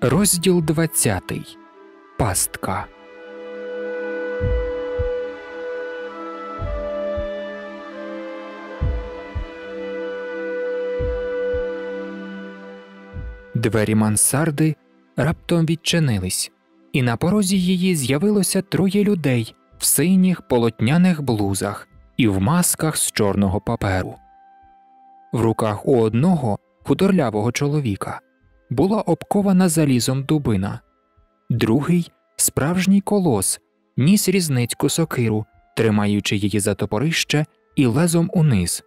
Розділ 20. Пастка. Двері мансарди раптом відчинились, і на порозі її з'явилося троє людей в синіх полотняних блузах і в масках з чорного паперу. В руках у одного худорлявого чоловіка була обкована залізом дубина, другий справжній колос, ніс різницьку сокиру, тримаючи її за топорище і лезом униз,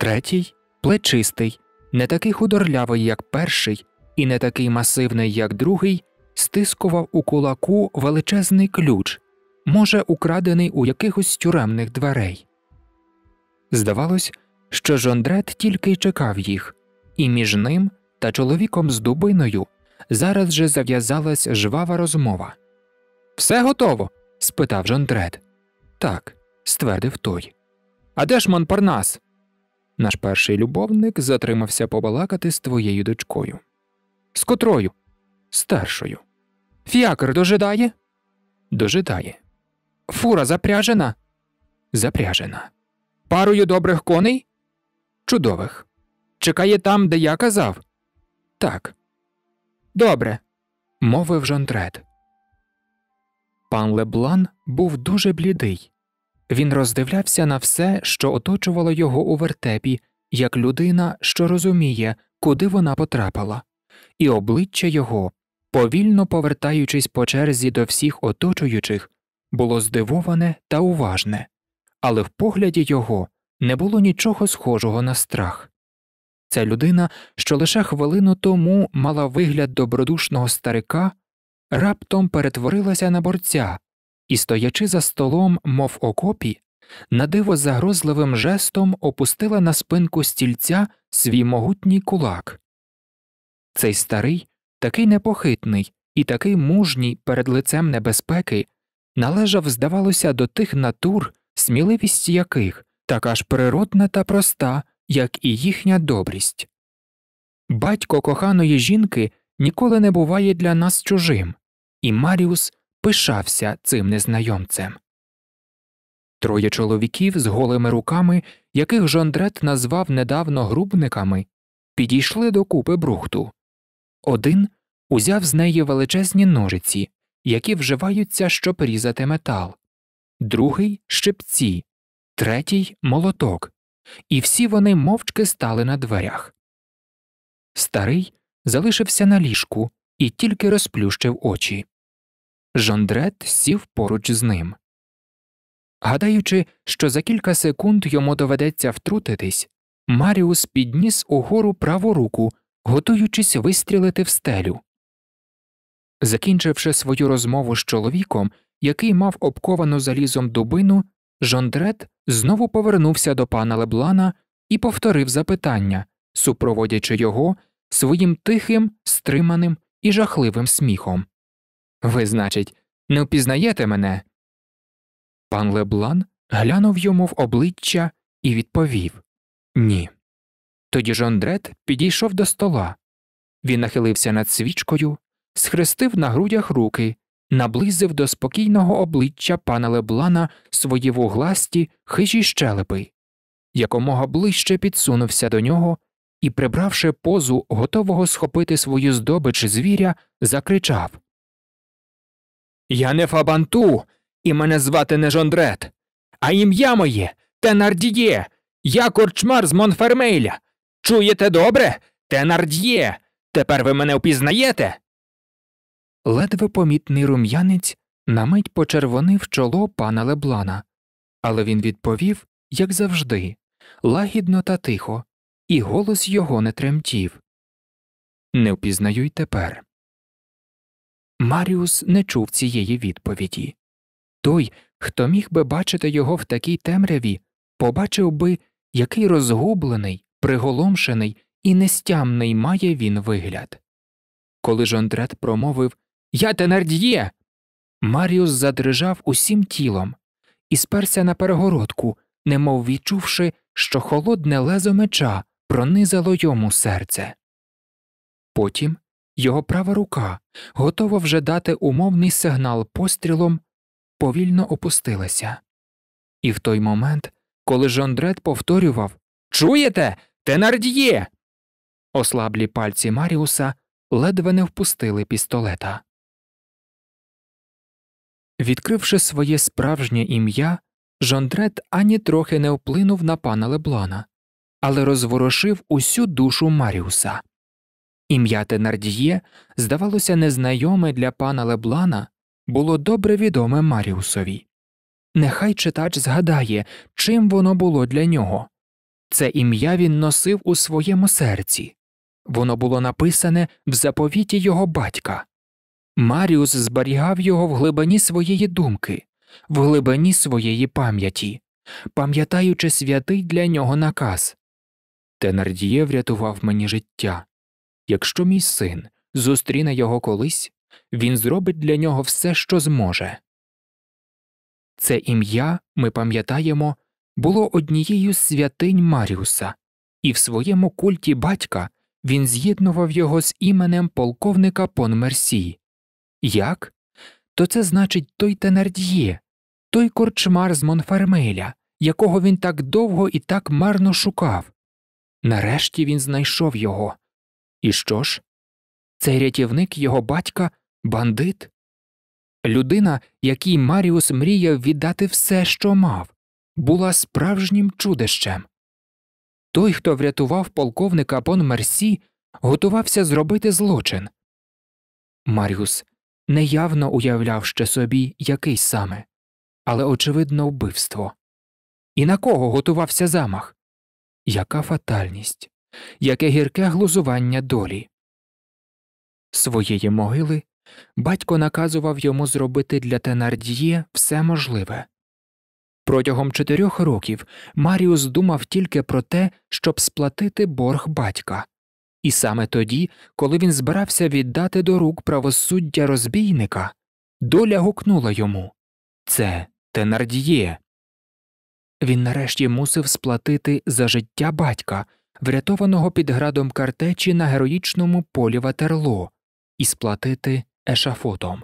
третій плечистий, не такий худорлявий, як перший, і не такий масивний, як другий, стискував у кулаку величезний ключ, може, украдений у якихось тюремних дверей. Здавалось, що Жондрет тільки й чекав їх, і між ним та чоловіком з дубиною зараз же зав'язалась жвава розмова. Все готово? спитав Жондред. Так, ствердив той. А де ж Монпарнас? Наш перший любовник затримався побалакати з твоєю дочкою. З котрою? Старшою. Фіакр дожидає? Дожидає. Фура запряжена? Запряжена. Парою добрих коней? Чудових. Чекає там, де я казав так. Добре, мовив Жонтрет. Пан Леблан був дуже блідий. Він роздивлявся на все, що оточувало його у вертепі, як людина, що розуміє, куди вона потрапила, і обличчя його, повільно повертаючись по черзі до всіх оточуючих, було здивоване та уважне, але в погляді його не було нічого схожого на страх. Ця людина, що лише хвилину тому мала вигляд добродушного старика, раптом перетворилася на борця і, стоячи за столом, мов окопі, на диво загрозливим жестом опустила на спинку стільця свій могутній кулак. Цей старий, такий непохитний і такий мужній перед лицем небезпеки, належав, здавалося, до тих натур, сміливість яких така ж природна та проста як і їхня добрість. Батько коханої жінки ніколи не буває для нас чужим, і Маріус пишався цим незнайомцем. Троє чоловіків з голими руками, яких Жондрет назвав недавно грубниками, підійшли до купи брухту. Один узяв з неї величезні ножиці, які вживаються, щоб різати метал, другий щепці, третій молоток, і всі вони мовчки стали на дверях. Старий залишився на ліжку і тільки розплющив очі. Жондрет сів поруч з ним. Гадаючи, що за кілька секунд йому доведеться втрутитись, Маріус підніс угору праву руку, готуючись вистрілити в стелю. Закінчивши свою розмову з чоловіком, який мав обковану залізом дубину, Жондрет знову повернувся до пана Леблана і повторив запитання, супроводячи його своїм тихим, стриманим і жахливим сміхом. Ви, значить, не впізнаєте мене? Пан Леблан глянув йому в обличчя і відповів Ні. Тоді Жондрет підійшов до стола. Він нахилився над свічкою, схрестив на грудях руки наблизив до спокійного обличчя пана Леблана свої вугласті хижі щелепи, якомога ближче підсунувся до нього і, прибравши позу, готового схопити свою здобич звіря, закричав Я не фабанту, і мене звати не Жондрет, а ім'я моє Тенардіє, я корчмар з Монфермейля. Чуєте добре? Тенардіє. Тепер ви мене впізнаєте? ледве помітний рум'янець на мить почервонив чоло пана Леблана, але він відповів, як завжди, лагідно та тихо, і голос його не тремтів. Не впізнаю й тепер. Маріус не чув цієї відповіді. Той, хто міг би бачити його в такій темряві, побачив би, який розгублений, приголомшений і нестямний має він вигляд. Коли ж Жондрет промовив я Тенард'є!» Маріус задрижав усім тілом і сперся на перегородку, немов відчувши, що холодне лезо меча пронизало йому серце. Потім його права рука, готова вже дати умовний сигнал пострілом, повільно опустилася. І в той момент, коли Жондрет повторював Чуєте, Тенард'є!» Ослаблі пальці Маріуса ледве не впустили пістолета. Відкривши своє справжнє ім'я, Жондрет ані трохи не вплинув на пана Леблана, але розворошив усю душу Маріуса. Ім'я Тенардіє, здавалося, незнайоме для пана Леблана, було добре відоме Маріусові. Нехай читач згадає, чим воно було для нього. Це ім'я він носив у своєму серці, воно було написане в заповіті його батька. Маріус зберігав його в глибині своєї думки, в глибині своєї пам'яті, пам'ятаючи святий для нього наказ Тенардіє врятував мені життя. Якщо мій син зустріне його колись, він зробить для нього все, що зможе. Це ім'я, ми пам'ятаємо, було однією з святинь Маріуса, і в своєму культі батька він з'єднував його з іменем полковника Пон Мерсі. Як? То це значить той Тенард'є, той корчмар з Монфармеля, якого він так довго і так марно шукав. Нарешті він знайшов його. І що ж? Цей рятівник його батька бандит? Людина, якій Маріус мріяв віддати все, що мав, була справжнім чудищем. Той, хто врятував полковника Бон Мерсі, готувався зробити злочин. Маріус неявно уявляв ще собі який саме, але, очевидно, вбивство. І на кого готувався замах? Яка фатальність, яке гірке глузування долі. Своєї могили батько наказував йому зробити для Тенардіє все можливе. Протягом чотирьох років Маріус думав тільки про те, щоб сплатити борг батька і саме тоді, коли він збирався віддати до рук правосуддя розбійника, доля гукнула йому Це Тенардіє. Він нарешті мусив сплатити за життя батька, врятованого під градом картечі на героїчному полі Ватерло, і сплатити ешафотом.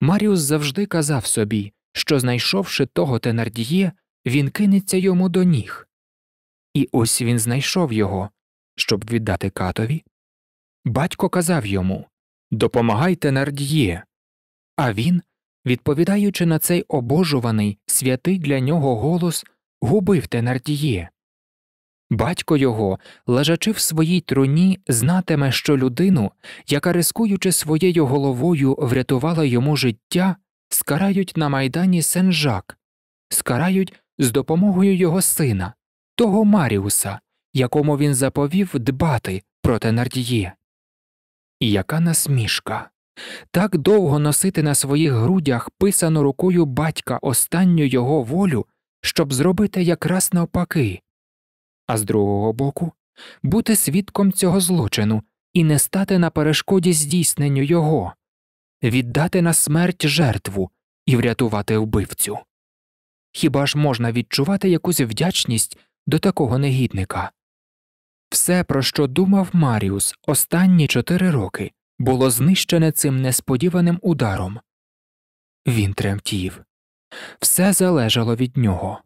Маріус завжди казав собі, що, знайшовши того Тенардіє, він кинеться йому до ніг. І ось він знайшов його, щоб віддати катові? Батько казав йому Допомагайте нард'є. А він, відповідаючи на цей обожуваний, святий для нього голос, губив Тенардіє. Батько його, лежачи в своїй труні, знатиме, що людину, яка, рискуючи своєю головою, врятувала йому життя, скарають на майдані Сенжак, скарають з допомогою його сина, того Маріуса, якому він заповів дбати про Тенардіє. І яка насмішка. Так довго носити на своїх грудях писану рукою батька останню його волю, щоб зробити якраз навпаки, а з другого боку, бути свідком цього злочину і не стати на перешкоді здійсненню його, віддати на смерть жертву і врятувати вбивцю. Хіба ж можна відчувати якусь вдячність до такого негідника? Все, про що думав Маріус останні чотири роки, було знищене цим несподіваним ударом. Він тремтів, все залежало від нього.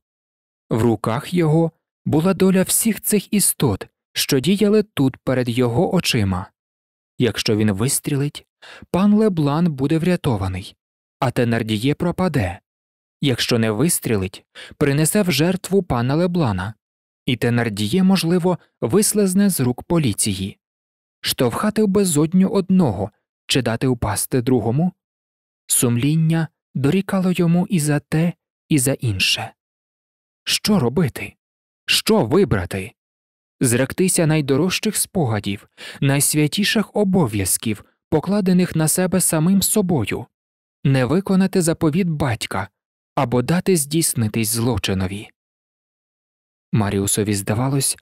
В руках його була доля всіх цих істот, що діяли тут перед його очима. Якщо він вистрілить, пан Леблан буде врятований, а Тенардіє пропаде. Якщо не вистрілить, принесе в жертву пана Леблана, і Тенардіє, можливо, вислизне з рук поліції, штовхати в безодню одного чи дати упасти другому. Сумління дорікало йому і за те, і за інше. Що робити? Що вибрати? Зректися найдорожчих спогадів, найсвятіших обов'язків, покладених на себе самим собою, не виконати заповіт батька або дати здійснитись злочинові. Маріусові здавалось,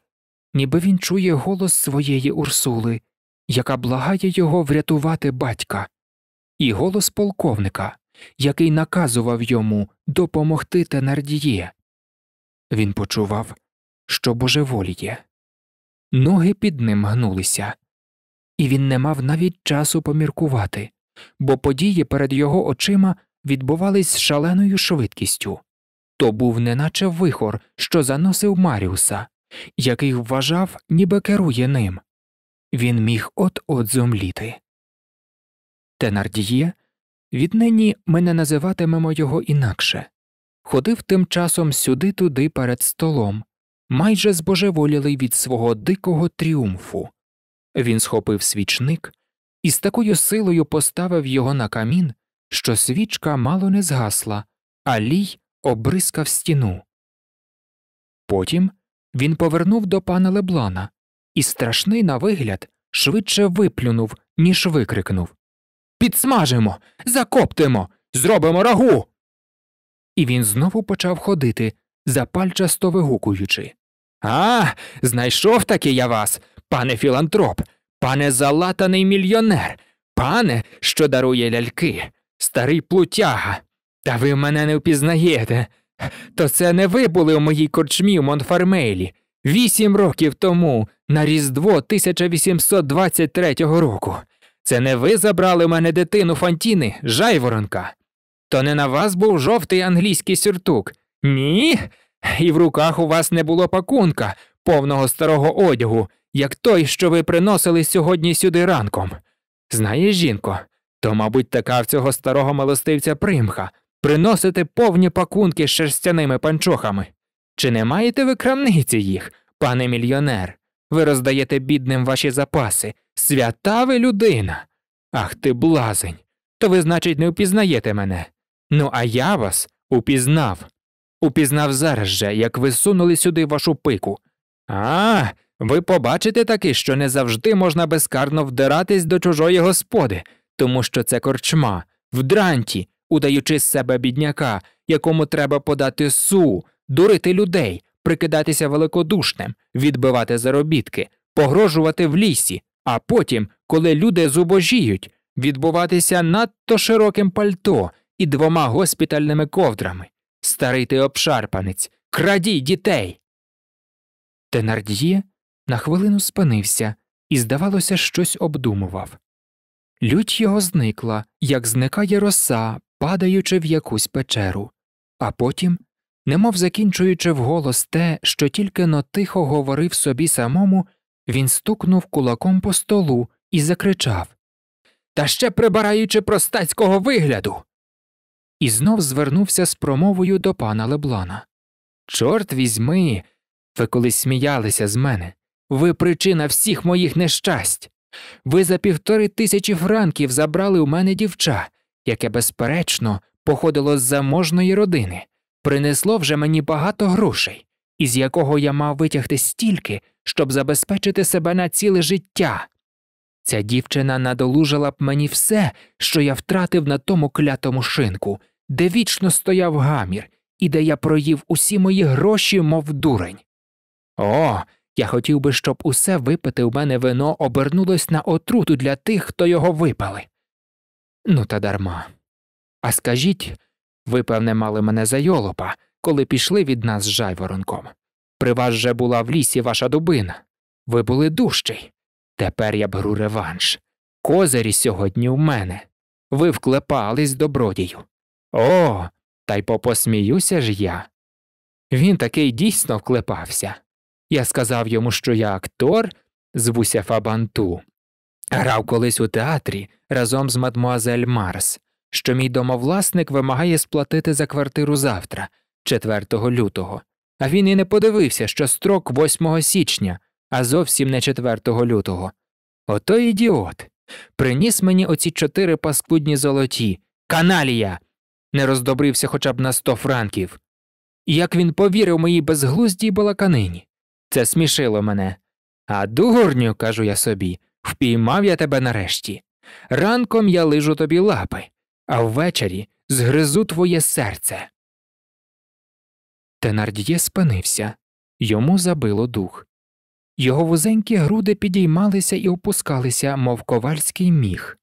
ніби він чує голос своєї Урсули, яка благає його врятувати батька, і голос полковника, який наказував йому допомогти Тенардіє. Він почував, що божеволіє. Ноги під ним гнулися, і він не мав навіть часу поміркувати, бо події перед його очима відбувались з шаленою швидкістю. То був неначе вихор, що заносив Маріуса, який вважав, ніби керує ним. Він міг от от зомліти. Тенардіє, віднині ми не називатимемо його інакше, ходив тим часом сюди туди перед столом, майже збожеволілий від свого дикого тріумфу. Він схопив свічник і з такою силою поставив його на камін, що свічка мало не згасла, а лій обрискав стіну. Потім він повернув до пана Леблана і страшний на вигляд швидше виплюнув, ніж викрикнув Підсмажимо, закоптимо, зробимо рагу. І він знову почав ходити, запальчасто вигукуючи. А, знайшов таки я вас, пане філантроп, пане залатаний мільйонер, пане, що дарує ляльки, старий плутяга, та ви мене не впізнаєте. То це не ви були у моїй корчмі в Монфармейлі вісім років тому, на Різдво 1823 року. Це не ви забрали у мене дитину Фантіни, жайворонка. То не на вас був жовтий англійський сюртук? Ні? І в руках у вас не було пакунка, повного старого одягу, як той, що ви приносили сьогодні сюди ранком. Знаєш, жінко, то, мабуть, така в цього старого милостивця примха приносите повні пакунки з шерстяними панчохами. Чи не маєте ви крамниці їх, пане мільйонер? Ви роздаєте бідним ваші запаси, свята ви людина. Ах ти, блазень! То ви, значить, не впізнаєте мене. Ну, а я вас упізнав. Упізнав зараз же, як ви сунули сюди вашу пику. А, ви побачите таки, що не завжди можна безкарно вдиратись до чужої господи, тому що це корчма, в дранті, удаючи з себе бідняка, якому треба подати су, дурити людей, прикидатися великодушним, відбивати заробітки, погрожувати в лісі, а потім, коли люди зубожіють, відбуватися надто широким пальто і двома госпітальними ковдрами, старий ти обшарпанець, крадій дітей. Тенардіє на хвилину спинився і, здавалося, щось обдумував. Лють його зникла, як зникає роса падаючи в якусь печеру, а потім, немов закінчуючи вголос те, що тільки но тихо говорив собі самому, він стукнув кулаком по столу і закричав Та ще прибираючи простацького вигляду. І знов звернувся з промовою до пана Леблана. Чорт візьми. Ви колись сміялися з мене. Ви причина всіх моїх нещасть. Ви за півтори тисячі франків забрали у мене дівчат яке, безперечно, походило з заможної родини, принесло вже мені багато грошей, із якого я мав витягти стільки, щоб забезпечити себе на ціле життя. Ця дівчина надолужила б мені все, що я втратив на тому клятому шинку, де вічно стояв гамір і де я проїв усі мої гроші, мов дурень. О, я хотів би, щоб усе випити в мене вино обернулось на отруту для тих, хто його випали. Ну та дарма. А скажіть ви, певне, мали мене за йолопа, коли пішли від нас з жайворонком. При вас же була в лісі ваша дубина. Ви були дужчий. Тепер я беру реванш. Козирі сьогодні в мене. Ви вклепались добродію. О, та й попосміюся ж я. Він такий дійсно вклепався. Я сказав йому, що я актор з Вуся Фабанту, Грав колись у театрі разом з мадмуазель Марс, що мій домовласник вимагає сплатити за квартиру завтра, 4 лютого, а він і не подивився, що строк 8 січня, а зовсім не 4 лютого. Ото ідіот. Приніс мені оці чотири паскудні золоті. Каналія! Не роздобрився хоча б на сто франків. як він повірив моїй безглуздій балаканині. Це смішило мене. А дурню, кажу я собі, Впіймав я тебе нарешті. Ранком я лижу тобі лапи, а ввечері згризу твоє серце. Тенардіє спинився, йому забило дух. Його вузенькі груди підіймалися і опускалися, мов ковальський міг,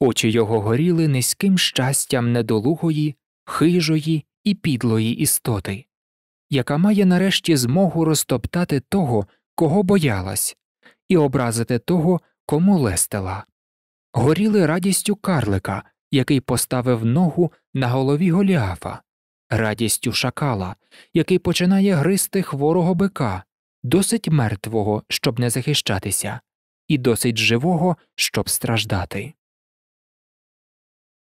очі його горіли низьким щастям недолугої, хижої і підлої істоти, яка має нарешті змогу розтоптати того, кого боялась, і образити того, кому лестила, горіли радістю карлика, який поставив ногу на голові Голіафа, радістю шакала, який починає гризти хворого бика, досить мертвого, щоб не захищатися, і досить живого, щоб страждати.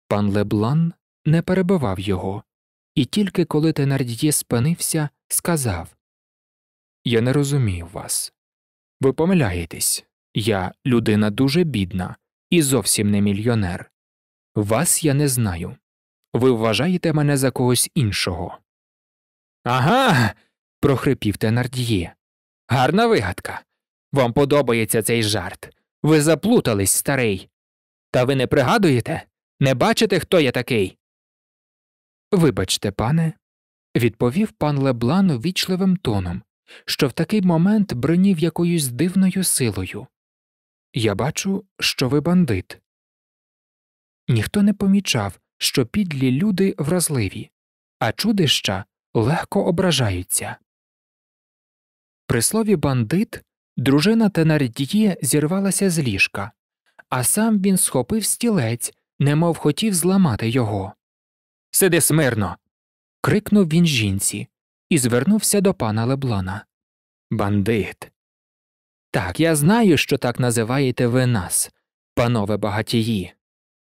Пан Леблан не перебивав його, і тільки коли Тенардіє спинився, сказав Я не розумію вас. Ви помиляєтесь, я людина дуже бідна і зовсім не мільйонер. Вас я не знаю. Ви вважаєте мене за когось іншого. Ага. прохрипів Тенардіє. Гарна вигадка. Вам подобається цей жарт. Ви заплутались, старий. Та ви не пригадуєте? Не бачите, хто я такий? Вибачте, пане, відповів пан Леблан вічливим тоном, що в такий момент бринів якоюсь дивною силою. Я бачу, що ви бандит. Ніхто не помічав, що підлі люди вразливі, а чудища легко ображаються. При слові бандит дружина Тенардіє зірвалася з ліжка, а сам він схопив стілець, немов хотів зламати його. Сиди смирно. крикнув він жінці, і звернувся до пана Леблона. Бандит. Так, я знаю, що так називаєте ви нас, панове багатії.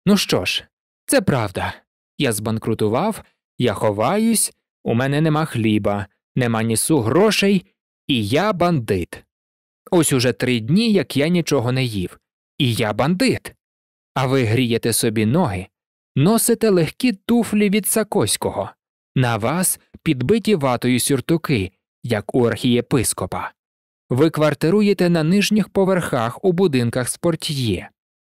Ну що ж, це правда. Я збанкрутував, я ховаюсь, у мене нема хліба, нема нісу грошей, і я бандит. Ось уже три дні, як я нічого не їв, і я бандит. А ви грієте собі ноги, носите легкі туфлі від Сакоського, на вас підбиті ватою сюртуки, як у архієпископа. Ви квартируєте на нижніх поверхах у будинках спорт'є,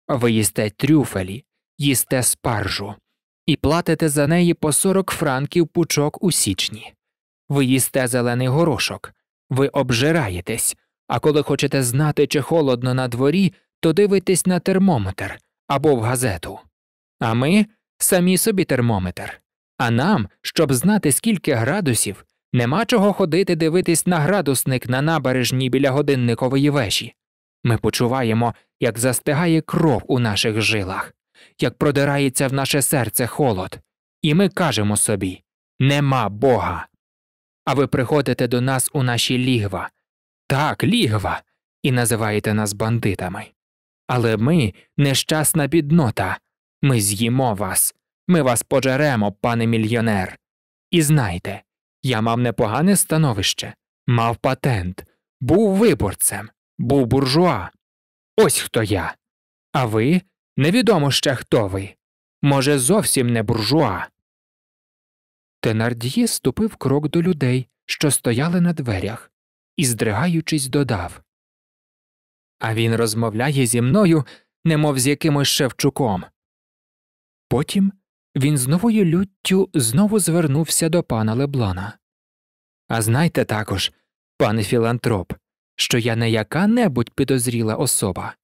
ви їсте трюфелі, їсте спаржу і платите за неї по 40 франків пучок у січні. Ви їсте зелений горошок, ви обжираєтесь, а коли хочете знати, чи холодно на дворі, то дивитесь на термометр або в газету. А ми самі собі термометр. А нам, щоб знати, скільки градусів, нема чого ходити дивитись на градусник на набережні біля годинникової вежі. Ми почуваємо, як застигає кров у наших жилах, як продирається в наше серце холод, і ми кажемо собі Нема Бога. А ви приходите до нас у наші лігва так, лігва, і називаєте нас бандитами. Але ми нещасна біднота, ми з'їмо вас. Ми вас пожеремо, пане мільйонер. І знайте, я мав непогане становище, мав патент, був виборцем, був буржуа. Ось хто я. А ви невідомо ще хто ви. Може, зовсім не буржуа. Тенардіє ступив крок до людей, що стояли на дверях, і, здригаючись, додав А він розмовляє зі мною, немов з якимось Шевчуком. Потім він з новою люттю знову звернувся до пана Леблана. А знайте також, пане філантроп, що я не яка небудь підозріла особа,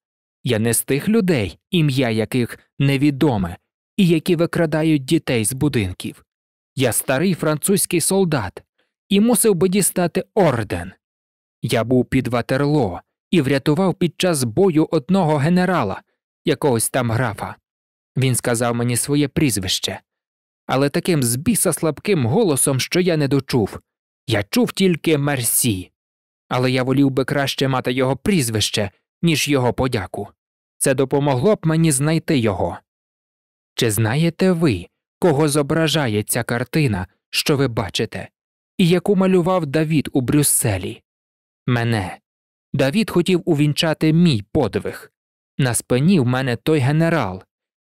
я не з тих людей, ім'я яких невідоме, і які викрадають дітей з будинків. Я старий французький солдат і мусив би дістати орден. Я був під Ватерло і врятував під час бою одного генерала, якогось там графа. Він сказав мені своє прізвище, але таким збіса слабким голосом, що я не дочув. Я чув тільки Мерсі. Але я волів би краще мати його прізвище, ніж його подяку. Це допомогло б мені знайти його. Чи знаєте ви, кого зображає ця картина, що ви бачите, і яку малював Давід у Брюсселі? Мене. Давід хотів увінчати мій подвиг. На спині в мене той генерал,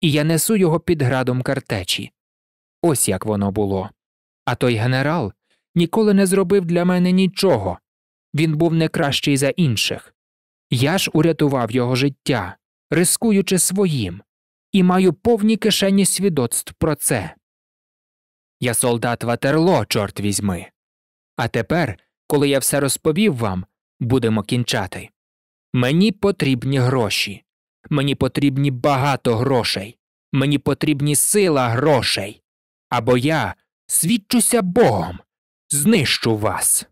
і я несу його під градом картечі. Ось як воно було. А той генерал ніколи не зробив для мене нічого він був не кращий за інших. Я ж урятував його життя, рискуючи своїм, і маю повні кишені свідоцтв про це. Я солдат ватерло, чорт візьми. А тепер, коли я все розповів вам, будемо кінчати. Мені потрібні гроші. Мені потрібні багато грошей, мені потрібні сила грошей. Або я свідчуся Богом, знищу вас.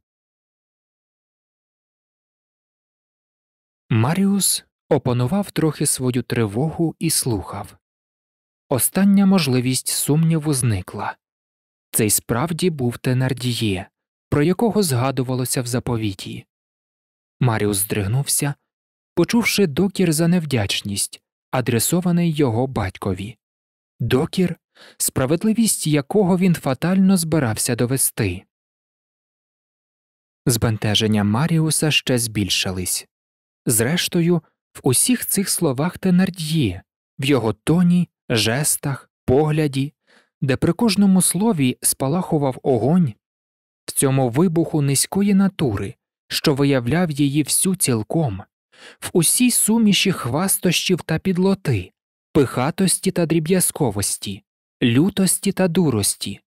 Маріус опанував трохи свою тривогу і слухав. Остання можливість сумніву зникла. Цей справді був Тенардіє, про якого згадувалося в заповіті. Маріус здригнувся, почувши докір за невдячність, адресований його батькові. Докір, справедливість якого він фатально збирався довести. Збентеження Маріуса ще збільшились. Зрештою, в усіх цих словах Тенард'ї, в його тоні, жестах, погляді, де при кожному слові спалахував огонь, в цьому вибуху низької натури, що виявляв її всю цілком, в усій суміші хвастощів та підлоти, пихатості та дріб'язковості, лютості та дурості,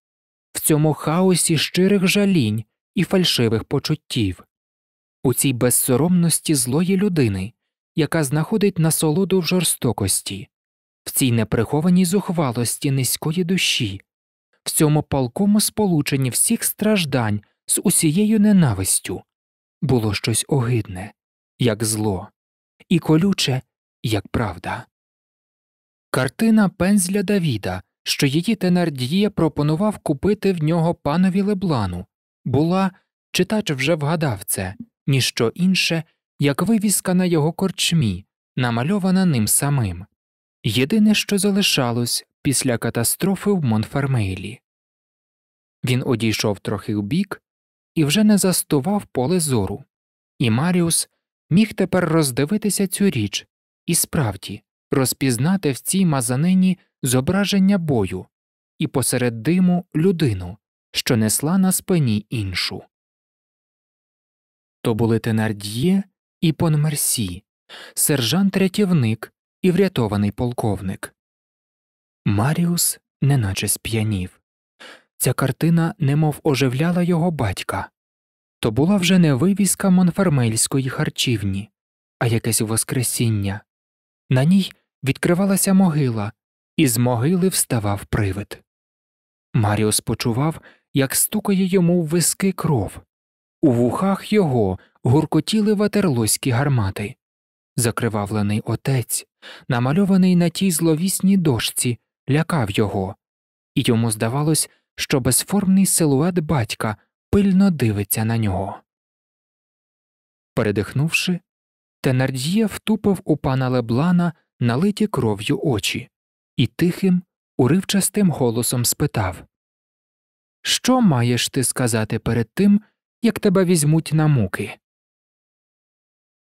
в цьому хаосі щирих жалінь і фальшивих почуттів, у цій безсоромності злої людини, яка знаходить насолоду в жорстокості, в цій неприхованій зухвалості низької душі, в цьому палкому сполученні всіх страждань з усією ненавистю було щось огидне як зло, і колюче, як правда. Картина пензля Давіда, що її Тенардіє пропонував купити в нього панові леблану, була читач вже вгадав це, ніщо інше, як вивіска на його корчмі, намальована ним самим. Єдине, що залишалось після катастрофи в Монфермейлі. Він одійшов трохи вбік і вже не застував поле зору, і Маріус міг тепер роздивитися цю річ і справді розпізнати в цій мазанині зображення бою і посеред диму людину, що несла на спині іншу. То були Тенард'є і Понмерсі, сержант рятівник і врятований полковник. Маріус неначе сп'янів. Ця картина немов оживляла його батька, то була вже не вивіска Монфармельської харчівні, а якесь воскресіння. На ній відкривалася могила, і з могили вставав привид. Маріус почував, як стукає йому в виски кров. У вухах його гуркотіли ватерлоські гармати. Закривавлений отець, намальований на тій зловісній дошці, лякав його, і йому здавалось, що безформний силует батька пильно дивиться на нього. Передихнувши, Тенард'є втупив у пана Леблана налиті кров'ю очі і тихим, уривчастим голосом спитав Що маєш ти сказати перед тим, як тебе візьмуть на муки?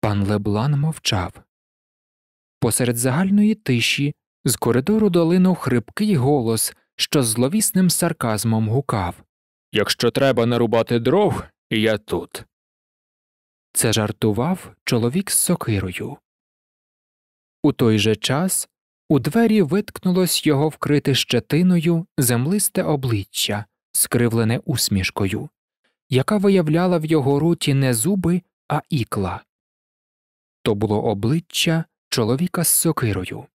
Пан Леблан мовчав. Посеред загальної тиші з коридору долинув хрипкий голос, що зловісним сарказмом гукав Якщо треба нарубати дров, я тут. Це жартував чоловік з сокирою. У той же час у двері виткнулось його вкрите щетиною землисте обличчя, скривлене усмішкою, яка виявляла в його руті не зуби, а ікла. То було обличчя чоловіка з сокирою.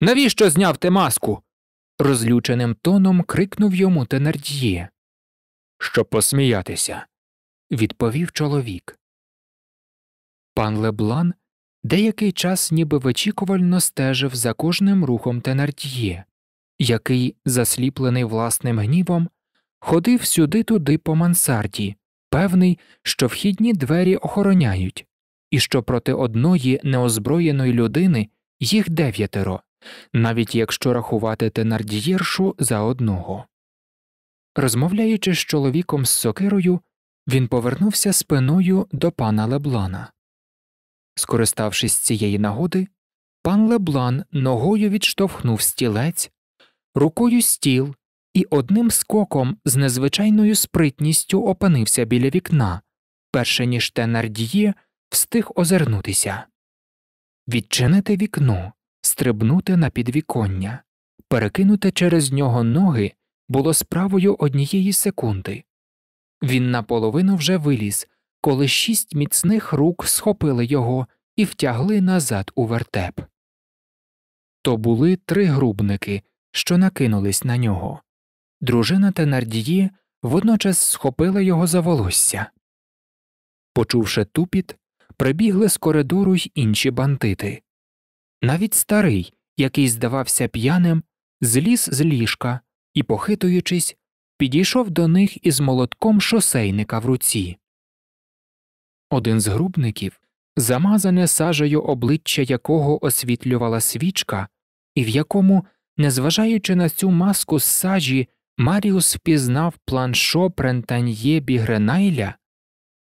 Навіщо зняв ти маску? розлюченим тоном крикнув йому Тенардіє. Щоб посміятися, відповів чоловік. Пан Леблан деякий час ніби вичікувально стежив за кожним рухом Тенардіє, який, засліплений власним гнівом, ходив сюди туди по мансарді, певний, що вхідні двері охороняють, і що проти одної неозброєної людини їх дев'ятеро навіть якщо рахувати тенардієршу за одного. Розмовляючи з чоловіком з сокирою, він повернувся спиною до пана Леблана. Скориставшись цієї нагоди, пан Леблан ногою відштовхнув стілець, рукою стіл і одним скоком з незвичайною спритністю опинився біля вікна, перше ніж Тенардіє встиг озирнутися. Відчинити вікно стрибнути на підвіконня. Перекинути через нього ноги було справою однієї секунди. Він наполовину вже виліз, коли шість міцних рук схопили його і втягли назад у вертеп. То були три грубники, що накинулись на нього. Дружина Тенардії водночас схопила його за волосся. Почувши тупіт, прибігли з коридору й інші бандити. Навіть старий, який здавався п'яним, зліз з ліжка і, похитуючись, підійшов до них із молотком шосейника в руці. Один з грубників, замазане сажею обличчя якого освітлювала свічка, і в якому, незважаючи на цю маску з сажі, Маріус впізнав планшо Прентаньє Бігренайля,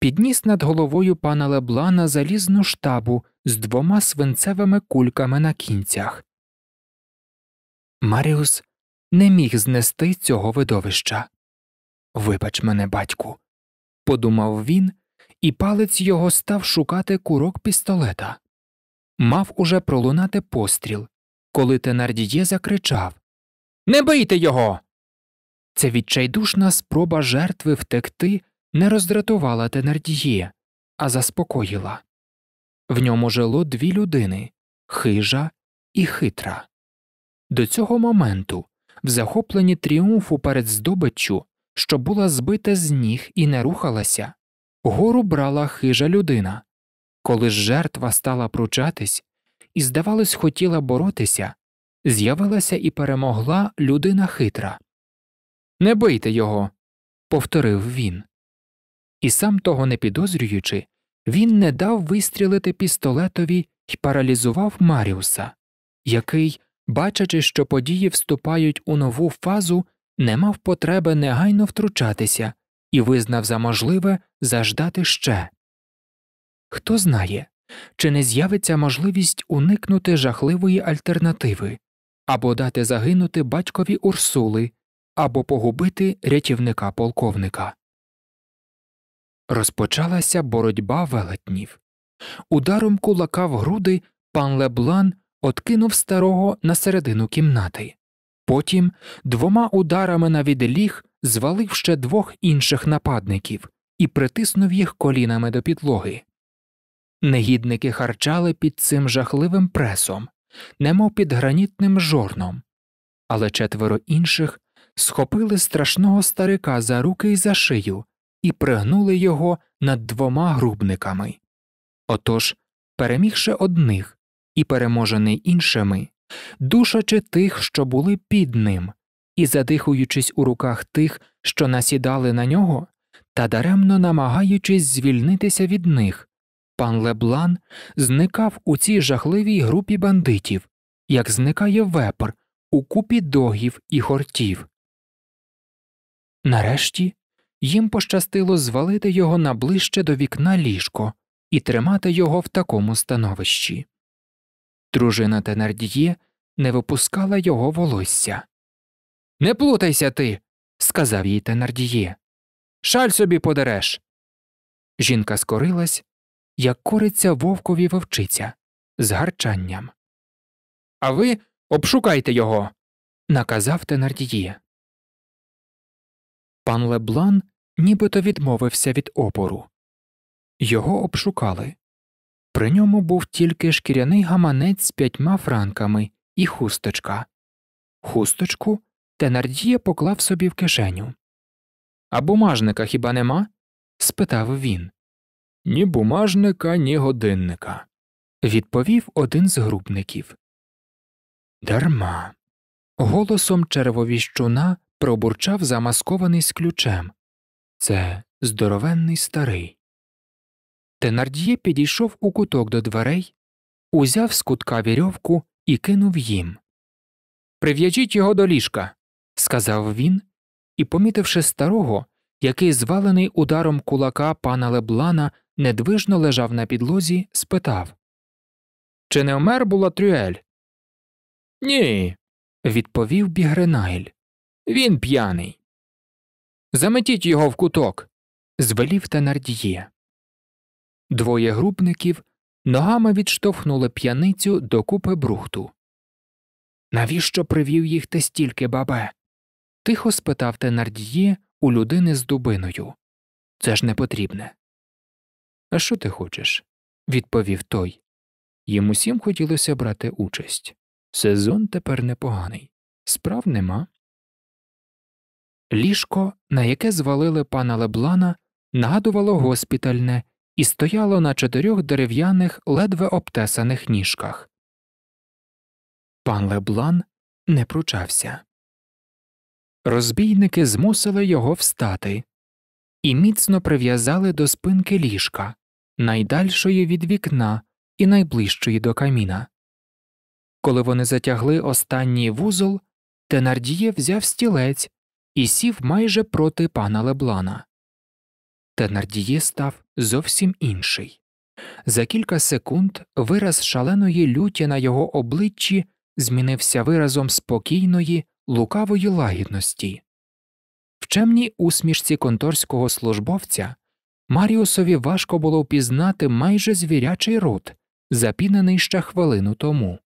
підніс над головою пана Леблана залізну штабу з двома свинцевими кульками на кінцях. Маріус не міг знести цього видовища. Вибач мене, батьку, подумав він, і палець його став шукати курок пістолета. Мав уже пролунати постріл, коли Тенардіє закричав Не бийте його. Це відчайдушна спроба жертви втекти не роздратувала Тенардіє, а заспокоїла. В ньому жило дві людини хижа і хитра. До цього моменту, в захопленні тріумфу перед здобиччю, що була збита з ніг і не рухалася, гору брала хижа людина. Коли ж жертва стала пручатись і, здавалось, хотіла боротися, з'явилася і перемогла людина хитра. Не бийте його, повторив він. І сам того не підозрюючи, він не дав вистрілити пістолетові і паралізував Маріуса, який, бачачи, що події вступають у нову фазу, не мав потреби негайно втручатися і визнав за можливе заждати ще. Хто знає, чи не з'явиться можливість уникнути жахливої альтернативи або дати загинути батькові Урсули, або погубити рятівника полковника. Розпочалася боротьба велетнів. Ударом кулака в груди пан Леблан откинув старого на середину кімнати. Потім двома ударами на відліг звалив ще двох інших нападників і притиснув їх колінами до підлоги. Негідники харчали під цим жахливим пресом, немов під гранітним жорном, але четверо інших схопили страшного старика за руки і за шию і пригнули його над двома грубниками. Отож, перемігши одних і переможений іншими, душачи тих, що були під ним, і задихуючись у руках тих, що насідали на нього, та даремно намагаючись звільнитися від них, пан Леблан зникав у цій жахливій групі бандитів, як зникає вепр у купі догів і хортів. Нарешті їм пощастило звалити його на ближче до вікна ліжко і тримати його в такому становищі. Дружина Тенардіє не випускала його волосся. Не плутайся ти, сказав їй Тенардіє. Шаль собі подереш. Жінка скорилась, як кориться вовкові вовчиця з гарчанням. А ви обшукайте його, наказав Тенардіє. Пан Леблан нібито відмовився від опору. Його обшукали. При ньому був тільки шкіряний гаманець з п'ятьма франками і хусточка. Хусточку Тенардіє поклав собі в кишеню. А бумажника хіба нема? спитав він. Ні бумажника, ні годинника, відповів один з грубників. Дарма. Голосом червовіщуна пробурчав замаскований з ключем, це здоровенний старий. Тенард'є підійшов у куток до дверей, узяв з кутка вірьовку і кинув їм. Прив'яжіть його до ліжка, сказав він, і, помітивши старого, який, звалений ударом кулака пана Леблана, недвижно лежав на підлозі, спитав Чи не вмер була Трюель? Ні, відповів Бігренайль. Він п'яний. Заметіть його в куток. звелів Тенардіє. Двоє грубників ногами відштовхнули п'яницю до купи брухту. Навіщо привів їх те стільки бабе? тихо спитав Тенардіє у людини з дубиною. Це ж не потрібне. А що ти хочеш? відповів той. Їм усім хотілося брати участь. Сезон тепер непоганий. Справ нема. Ліжко, на яке звалили пана Леблана, нагадувало госпітальне і стояло на чотирьох дерев'яних, ледве обтесаних ніжках. Пан Леблан не пручався. Розбійники змусили його встати і міцно прив'язали до спинки ліжка, найдальшої від вікна і найближчої до каміна. Коли вони затягли останній вузол, Тенардіє взяв стілець і сів майже проти пана Леблана. Тенардіє став зовсім інший. За кілька секунд вираз шаленої люті на його обличчі змінився виразом спокійної, лукавої лагідності. В чемній усмішці конторського службовця Маріусові важко було впізнати майже звірячий рот, запінений ще хвилину тому.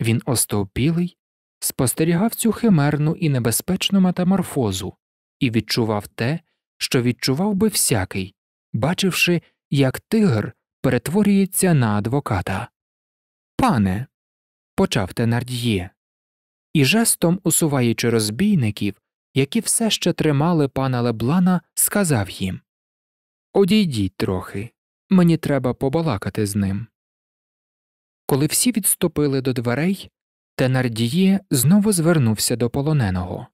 Він остовпілий, спостерігав цю химерну і небезпечну метаморфозу і відчував те, що відчував би всякий, бачивши, як тигр перетворюється на адвоката. Пане. почав тенардьє. І жестом, усуваючи розбійників, які все ще тримали пана Леблана, сказав їм Одійдіть трохи, мені треба побалакати з ним. Коли всі відступили до дверей, Тенардіє знову звернувся до полоненого.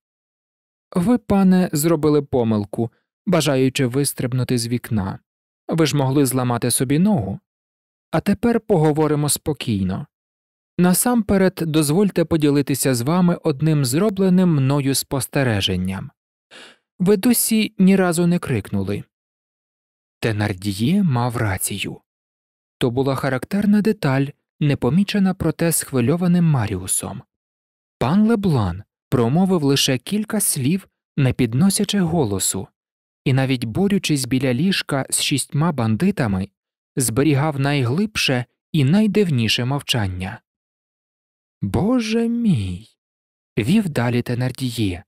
Ви, пане, зробили помилку, бажаючи вистрибнути з вікна. Ви ж могли зламати собі ногу. А тепер поговоримо спокійно. Насамперед дозвольте поділитися з вами одним зробленим мною спостереженням. Ви досі ні разу не крикнули. Тенардіє мав рацію. То була характерна деталь, непомічена проте схвильованим Маріусом. Пан Леблан промовив лише кілька слів, не підносячи голосу, і навіть борючись біля ліжка з шістьма бандитами, зберігав найглибше і найдивніше мовчання. Боже мій. вів далі Тенардіє.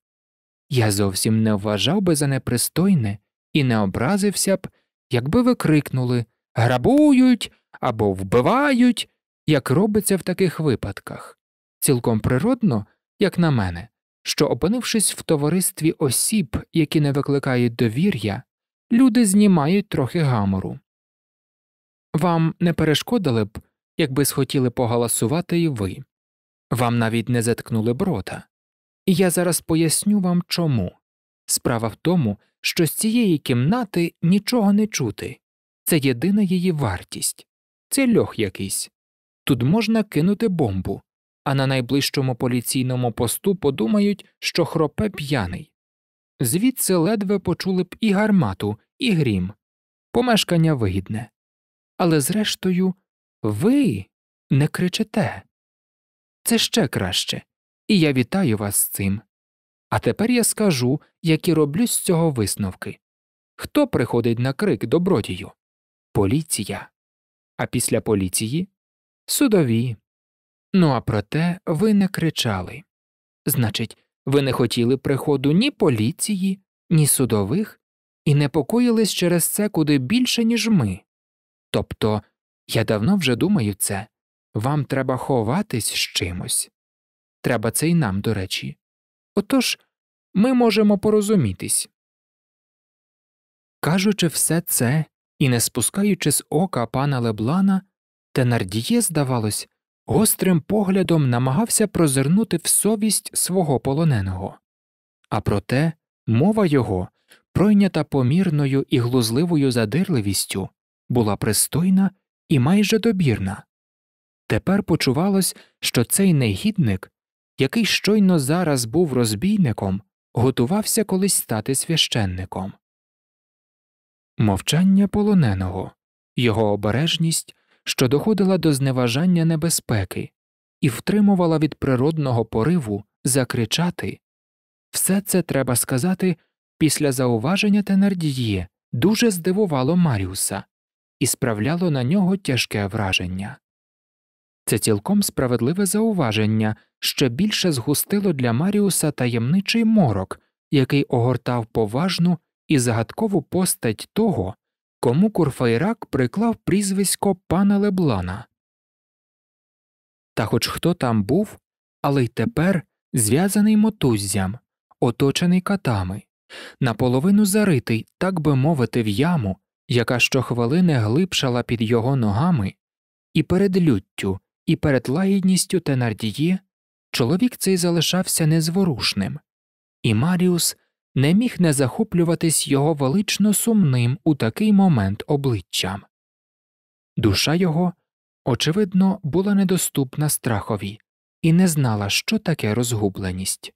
Я зовсім не вважав би за непристойне і не образився б, якби ви крикнули Грабують або вбивають як робиться в таких випадках, цілком природно, як на мене, що, опинившись в товаристві осіб, які не викликають довір'я, люди знімають трохи гамору. Вам не перешкодили б, якби схотіли погаласувати і ви, вам навіть не заткнули б рота. І я зараз поясню вам чому. Справа в тому, що з цієї кімнати нічого не чути це єдина її вартість, це льох якийсь. Тут можна кинути бомбу, а на найближчому поліційному посту подумають, що хропе п'яний. Звідси ледве почули б і гармату, і грім, помешкання вигідне. Але зрештою, ви не кричите. Це ще краще, і я вітаю вас з цим. А тепер я скажу, які роблю з цього висновки хто приходить на крик добродію? Поліція. А після поліції судові. Ну а проте ви не кричали. Значить, ви не хотіли приходу ні поліції, ні судових і непокоїлись через це куди більше, ніж ми. Тобто, я давно вже думаю це вам треба ховатись з чимось. Треба це й нам, до речі. Отож, ми можемо порозумітись. Кажучи все це і не спускаючи з ока пана Леблана, Тенардіє, здавалось, гострим поглядом намагався прозирнути в совість свого полоненого, а проте мова його, пройнята помірною і глузливою задирливістю, була пристойна і майже добірна. Тепер почувалось, що цей негідник, який щойно зараз був розбійником, готувався колись стати священником. Мовчання полоненого, його обережність що доходила до зневажання небезпеки, і втримувала від природного пориву закричати Все це треба сказати після зауваження Тенардіє дуже здивувало Маріуса і справляло на нього тяжке враження. Це цілком справедливе зауваження, що більше згустило для Маріуса таємничий морок, який огортав поважну і загадкову постать того, кому Курфайрак приклав прізвисько пана Леблана. Та хоч хто там був, але й тепер зв'язаний мотуззям, оточений катами, наполовину заритий, так би мовити, в яму, яка щохвилини глибшала під його ногами, і перед люттю, і перед лагідністю Тенардії чоловік цей залишався незворушним, і Маріус не міг не захоплюватись його велично сумним у такий момент обличчям. Душа його, очевидно, була недоступна страхові і не знала, що таке розгубленість.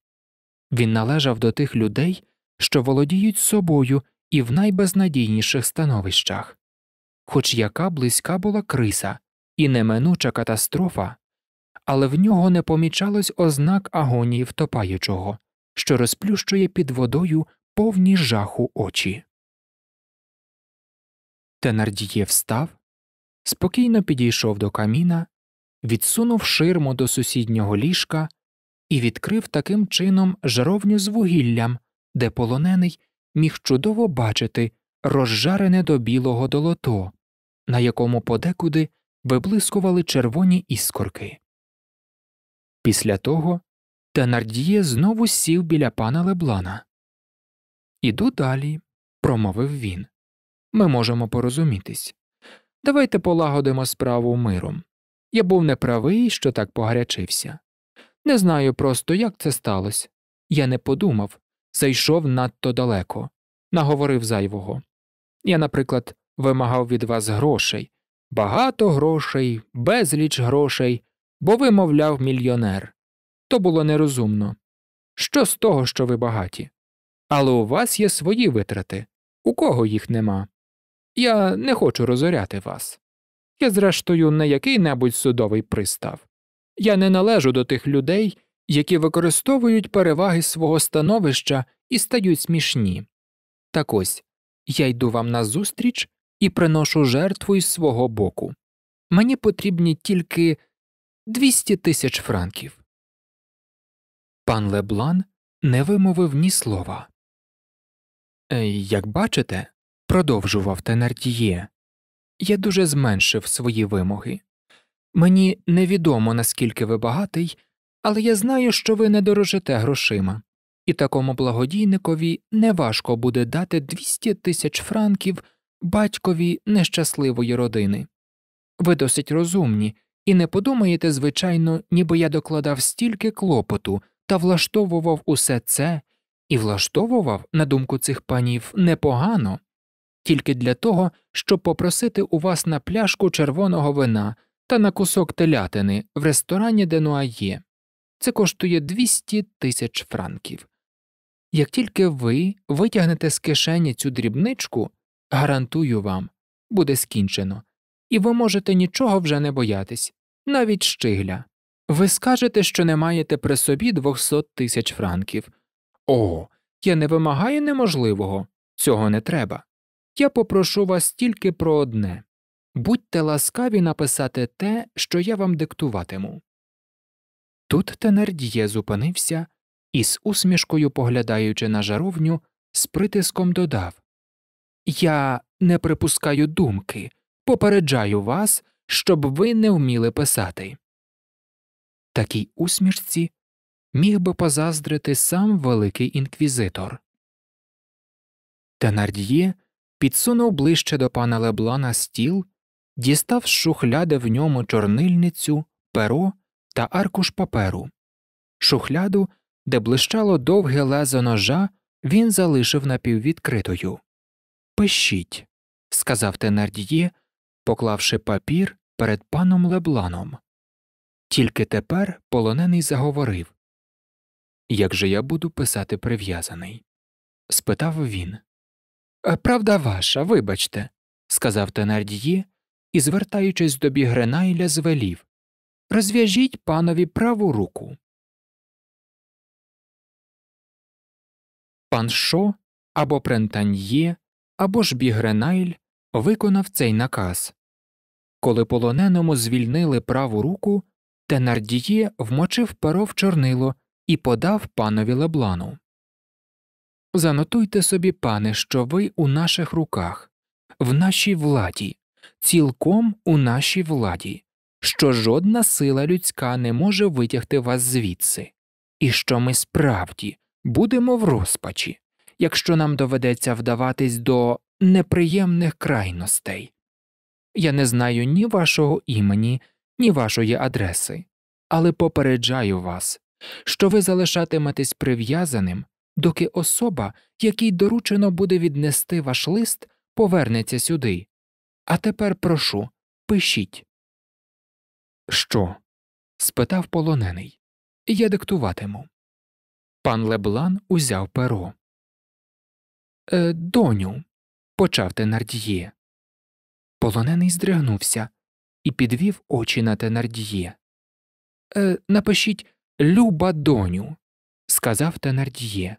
Він належав до тих людей, що володіють собою і в найбезнадійніших становищах, хоч яка близька була криса і неминуча катастрофа, але в нього не помічалось ознак агонії втопаючого що розплющує під водою повні жаху очі. Тенардіє встав, спокійно підійшов до каміна, відсунув ширму до сусіднього ліжка і відкрив таким чином жаровню з вугіллям, де полонений міг чудово бачити розжарене до білого долото, на якому подекуди виблискували червоні іскорки. Після того та знову сів біля пана Леблана. Іду далі, промовив він. Ми можемо порозумітись. Давайте полагодимо справу миром. Я був неправий, що так погарячився. Не знаю просто, як це сталося. Я не подумав, зайшов надто далеко, наговорив зайвого. Я, наприклад, вимагав від вас грошей, багато грошей, безліч грошей, бо ви, мовляв, мільйонер то було нерозумно. Що з того, що ви багаті? Але у вас є свої витрати, у кого їх нема. Я не хочу розоряти вас. Я, зрештою, не який небудь судовий пристав. Я не належу до тих людей, які використовують переваги свого становища і стають смішні. Так ось я йду вам назустріч і приношу жертву із свого боку. Мені потрібні тільки 200 тисяч франків. Пан Леблан не вимовив ні слова. «Е, як бачите, продовжував Тенардіє, я дуже зменшив свої вимоги. Мені невідомо, наскільки ви багатий, але я знаю, що ви не дорожите грошима, і такому благодійникові неважко буде дати 200 тисяч франків батькові нещасливої родини. Ви досить розумні і не подумаєте, звичайно, ніби я докладав стільки клопоту та влаштовував усе це і влаштовував, на думку цих панів, непогано, тільки для того, щоб попросити у вас на пляшку червоного вина та на кусок телятини в ресторані Денуає. Це коштує 200 тисяч франків. Як тільки ви витягнете з кишені цю дрібничку, гарантую вам, буде скінчено, і ви можете нічого вже не боятись, навіть щигля. Ви скажете, що не маєте при собі 200 тисяч франків. О, я не вимагаю неможливого, цього не треба. Я попрошу вас тільки про одне будьте ласкаві написати те, що я вам диктуватиму. Тут Тенердіє зупинився і, з усмішкою поглядаючи на жаровню, з притиском додав Я не припускаю думки, попереджаю вас, щоб ви не вміли писати. Такій усмішці міг би позаздрити сам Великий інквізитор. Тенардіє підсунув ближче до пана Леблана стіл, дістав з шухляди в ньому чорнильницю, перо та аркуш паперу. Шухляду, де блищало довге лезо ножа, він залишив напіввідкритою. Пишіть, сказав Тенардіє, поклавши папір перед паном Лебланом. Тільки тепер полонений заговорив Як же я буду писати прив'язаний? спитав він. «Е, правда ваша, вибачте, сказав Тенардії і, звертаючись до Бігренайля, звелів Розв'яжіть панові праву руку. Пан Шо або Прентаньє, або ж Бігренайль виконав цей наказ. Коли полоненому звільнили праву руку, Тенардіє вмочив перо в чорнило і подав панові леблану. Занотуйте собі, пане, що ви у наших руках, в нашій владі, цілком у нашій владі, що жодна сила людська не може витягти вас звідси, і що ми справді будемо в розпачі, якщо нам доведеться вдаватись до неприємних крайностей. Я не знаю ні вашого імені, ні вашої адреси, але попереджаю вас, що ви залишатиметесь прив'язаним, доки особа, якій доручено буде віднести ваш лист, повернеться сюди. А тепер прошу, пишіть. Що? спитав полонений. Я диктуватиму. Пан Леблан узяв перо. «Е, Доню, почав Тенардіє. Полонений здригнувся, і підвів очі на Тенардіє. «Е, Напишіть люба доню, сказав Тенардіє.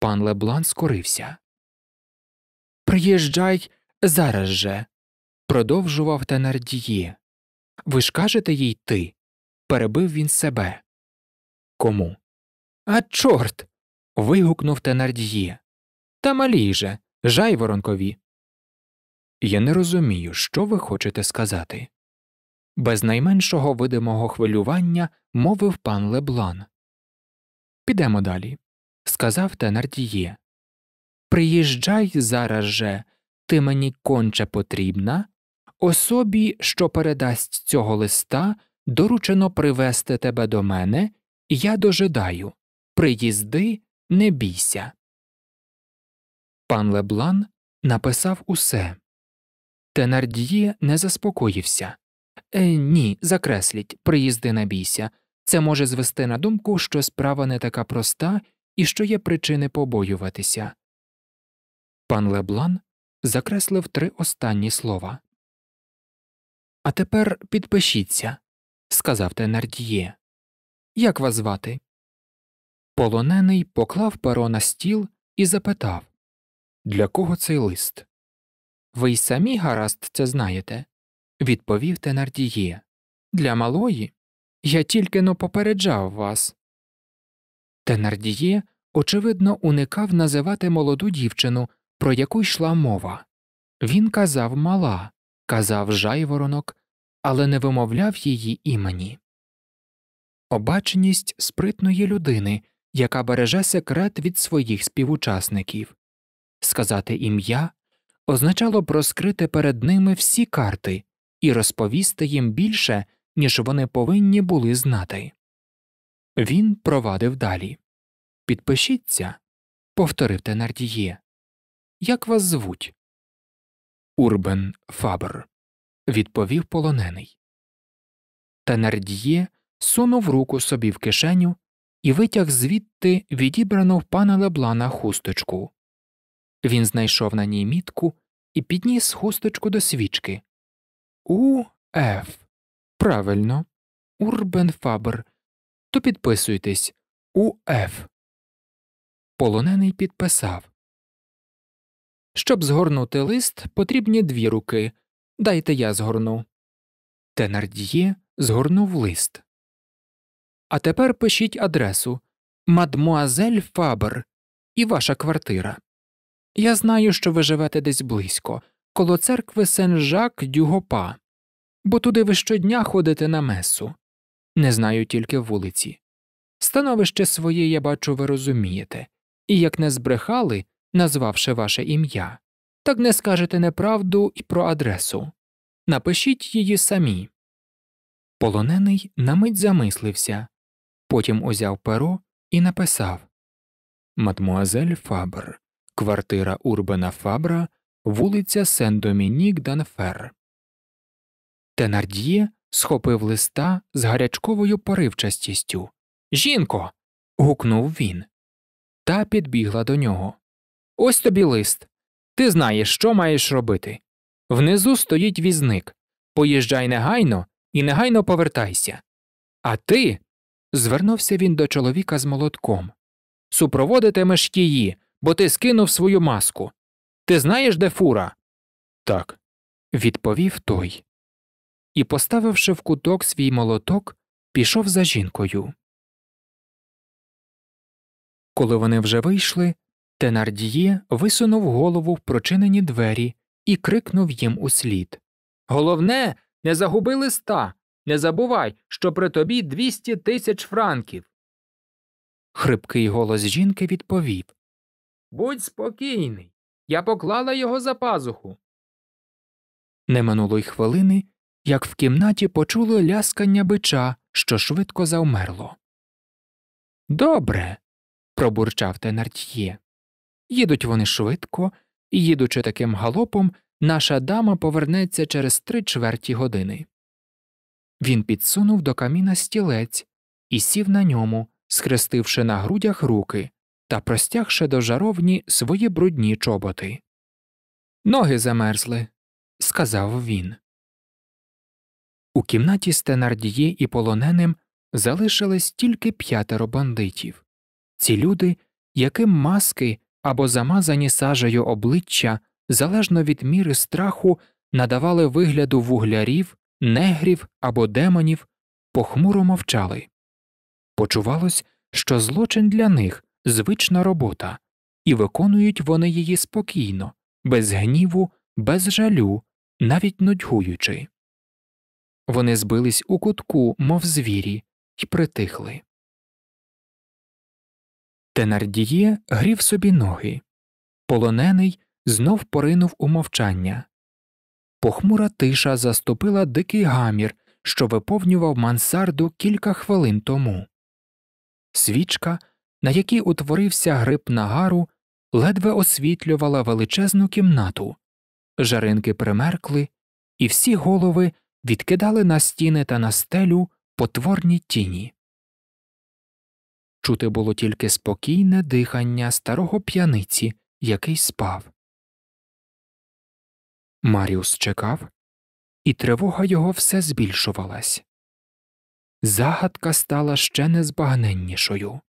Пан Леблан скорився. Приїжджай зараз же, продовжував Тенардіє. Ви ж кажете їй ти. перебив він себе. Кому? А, чорт. вигукнув Тенардіє. Та малій же, жайворонкові. Я не розумію, що ви хочете сказати. Без найменшого видимого хвилювання мовив пан Леблан. Підемо далі, сказав Тенардіє. Приїжджай зараз же, ти мені конче потрібна. Особі, що передасть цього листа, доручено привезти тебе до мене, і я дожидаю. Приїзди, не бійся. Пан Леблан написав усе. Тенардіє не заспокоївся. Е, Ні, закресліть, приїзди на бійся. Це може звести на думку, що справа не така проста і що є причини побоюватися. Пан Леблан закреслив три останні слова. А тепер підпишіться, сказав Тенард'є. Як вас звати? Полонений поклав перо на стіл і запитав Для кого цей лист? Ви й самі гаразд це знаєте, відповів Тенардіє. Для малої я тільки но попереджав вас. Тенардіє, очевидно, уникав називати молоду дівчину, про яку йшла мова. Він казав мала, казав жайворонок, але не вимовляв її імені. Обаченість спритної людини, яка береже секрет від своїх співучасників сказати ім'я означало б розкрити перед ними всі карти і розповісти їм більше, ніж вони повинні були знати. Він провадив далі Підпишіться, повторив Тенардіє. Як вас звуть? Урбен Фабр, відповів полонений. Тенардіє сунув руку собі в кишеню і витяг звідти відібрану в пана Леблана хусточку. Він знайшов на ній мітку і підніс хусточку до свічки. У Ф. Правильно, Урбен Фабер. То підписуйтесь У Ф. Полонений підписав. Щоб згорнути лист, потрібні дві руки. Дайте я згорну. Тенардіє згорнув лист. А тепер пишіть адресу Мадмуазель Фабер і ваша квартира. Я знаю, що ви живете десь близько, коло церкви Сен Жак Дюгопа, бо туди ви щодня ходите на месу, не знаю тільки вулиці. Становище своє, я бачу, ви розумієте, і як не збрехали, назвавши ваше ім'я, так не скажете неправду і про адресу. Напишіть її самі. Полонений на мить замислився, потім узяв перо і написав Мадмуазель Фабр квартира урбана Фабра, вулиця Сен Домінік Данфер. Тенардіє схопив листа з гарячковою поривчастістю. Жінко. гукнув він. Та підбігла до нього. Ось тобі лист. Ти знаєш, що маєш робити. Внизу стоїть візник. Поїжджай негайно і негайно повертайся. А ти. звернувся він до чоловіка з молотком. Супроводитимеш її бо ти скинув свою маску. Ти знаєш, де фура? Так. відповів той. І, поставивши в куток свій молоток, пішов за жінкою. Коли вони вже вийшли, Тенардіє висунув голову в прочинені двері і крикнув їм услід Головне, не загуби листа. Не забувай, що при тобі двісті тисяч франків. Хрипкий голос жінки відповів Будь спокійний. Я поклала його за пазуху. Не минуло й хвилини, як в кімнаті почули ляскання бича, що швидко завмерло. Добре. пробурчав Тенартьє. Їдуть вони швидко, і, їдучи таким галопом, наша дама повернеться через три чверті години. Він підсунув до каміна стілець і сів на ньому, схрестивши на грудях руки, та простягши до жаровні свої брудні чоботи. Ноги замерзли, сказав він. У кімнаті стенардіє і полоненим залишилось тільки п'ятеро бандитів ці люди, яким маски або замазані сажею обличчя, залежно від міри страху, надавали вигляду вуглярів, негрів або демонів, похмуро мовчали. Почувалось, що злочин для них звична робота, і виконують вони її спокійно, без гніву, без жалю, навіть нудьгуючи. Вони збились у кутку, мов звірі, й притихли. Тенардіє грів собі ноги. Полонений знов поринув у мовчання. Похмура тиша заступила дикий гамір, що виповнював мансарду кілька хвилин тому. Свічка на якій утворився гриб нагару, ледве освітлювала величезну кімнату. Жаринки примеркли, і всі голови відкидали на стіни та на стелю потворні тіні. Чути було тільки спокійне дихання старого п'яниці, який спав. Маріус чекав, і тривога його все збільшувалась. Загадка стала ще незбагненнішою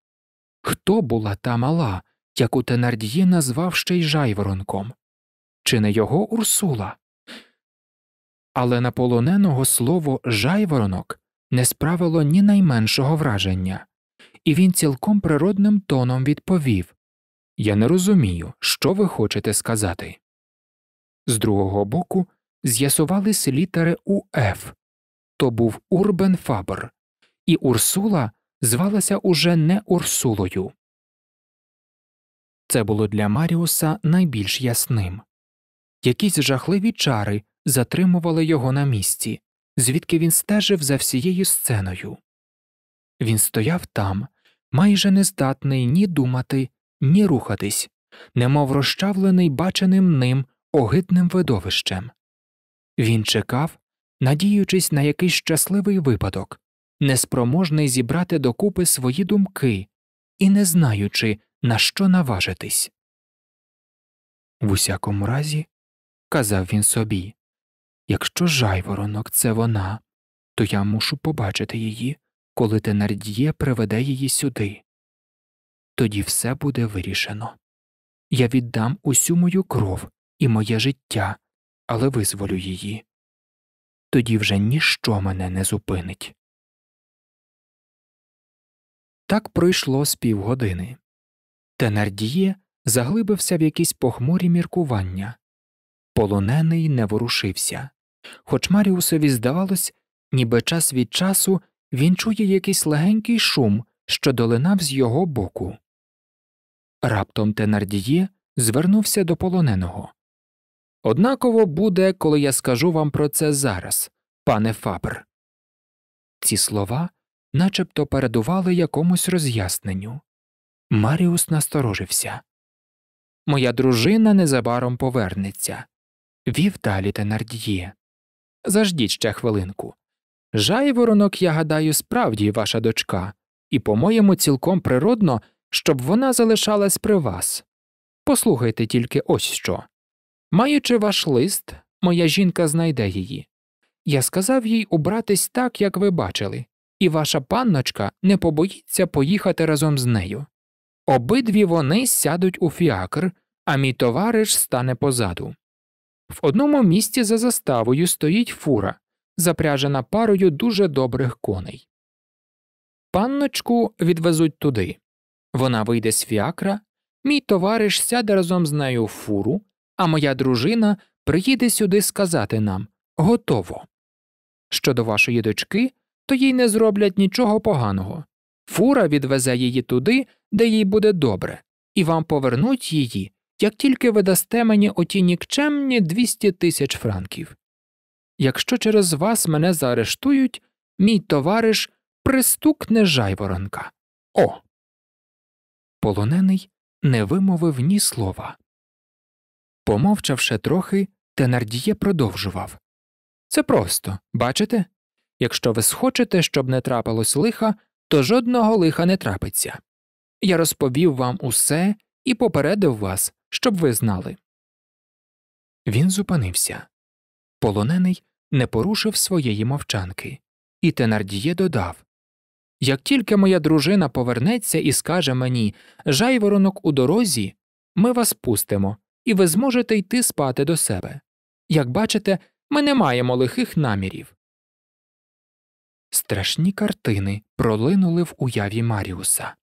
хто була та мала, яку Тенард'є назвав ще й жайворонком, чи не його Урсула. Але на полоненого слово жайворонок не справило ні найменшого враження, і він цілком природним тоном відповів Я не розумію, що ви хочете сказати. З другого боку з'ясувались літери УФ то був Урбен Фабер, і Урсула звалася уже не Урсулою. Це було для Маріуса найбільш ясним. Якісь жахливі чари затримували його на місці, звідки він стежив за всією сценою. Він стояв там, майже нездатний ні думати, ні рухатись, немов розчавлений баченим ним огидним видовищем. Він чекав, надіючись на якийсь щасливий випадок, неспроможний зібрати докупи свої думки і не знаючи, на що наважитись. В усякому разі, казав він собі, якщо жайворонок це вона, то я мушу побачити її, коли Тенардіє приведе її сюди. Тоді все буде вирішено. Я віддам усю мою кров і моє життя, але визволю її. Тоді вже ніщо мене не зупинить. Так пройшло з півгодини. Тенардіє заглибився в якісь похмурі міркування. Полонений не ворушився, хоч Маріусові здавалось, ніби час від часу він чує якийсь легенький шум, що долинав з його боку. Раптом Тенардіє звернувся до полоненого. Однаково буде, коли я скажу вам про це зараз, пане Фабр. Ці слова начебто передували якомусь роз'ясненню. Маріус насторожився. Моя дружина незабаром повернеться, вів далі Тенардіє. Заждіть ще хвилинку. Жайворонок, я гадаю, справді ваша дочка, і, по моєму, цілком природно, щоб вона залишалась при вас. Послухайте тільки ось що. Маючи ваш лист, моя жінка знайде її. Я сказав їй убратись так, як ви бачили, і ваша панночка не побоїться поїхати разом з нею. Обидві вони сядуть у фіакр, а мій товариш стане позаду. В одному місці за заставою стоїть фура, запряжена парою дуже добрих коней. Панночку відвезуть туди. Вона вийде з фіакра, мій товариш сяде разом з нею в фуру, а моя дружина приїде сюди сказати нам Готово. Щодо вашої дочки, то їй не зроблять нічого поганого. Фура відвезе її туди, де їй буде добре, і вам повернуть її, як тільки ви дасте мені оті нікчемні 200 тисяч франків. Якщо через вас мене заарештують, мій товариш пристукне жайворонка. О. Полонений не вимовив ні слова. Помовчавши трохи, Тенардіє продовжував. Це просто, бачите? Якщо ви схочете, щоб не трапилось лиха, то жодного лиха не трапиться. Я розповів вам усе і попередив вас, щоб ви знали. Він зупинився. Полонений не порушив своєї мовчанки, і Тенардіє додав Як тільки моя дружина повернеться і скаже мені жайворонок у дорозі, ми вас пустимо, і ви зможете йти спати до себе. Як бачите, ми не маємо лихих намірів. Страшні картини пролинули в уяві Маріуса.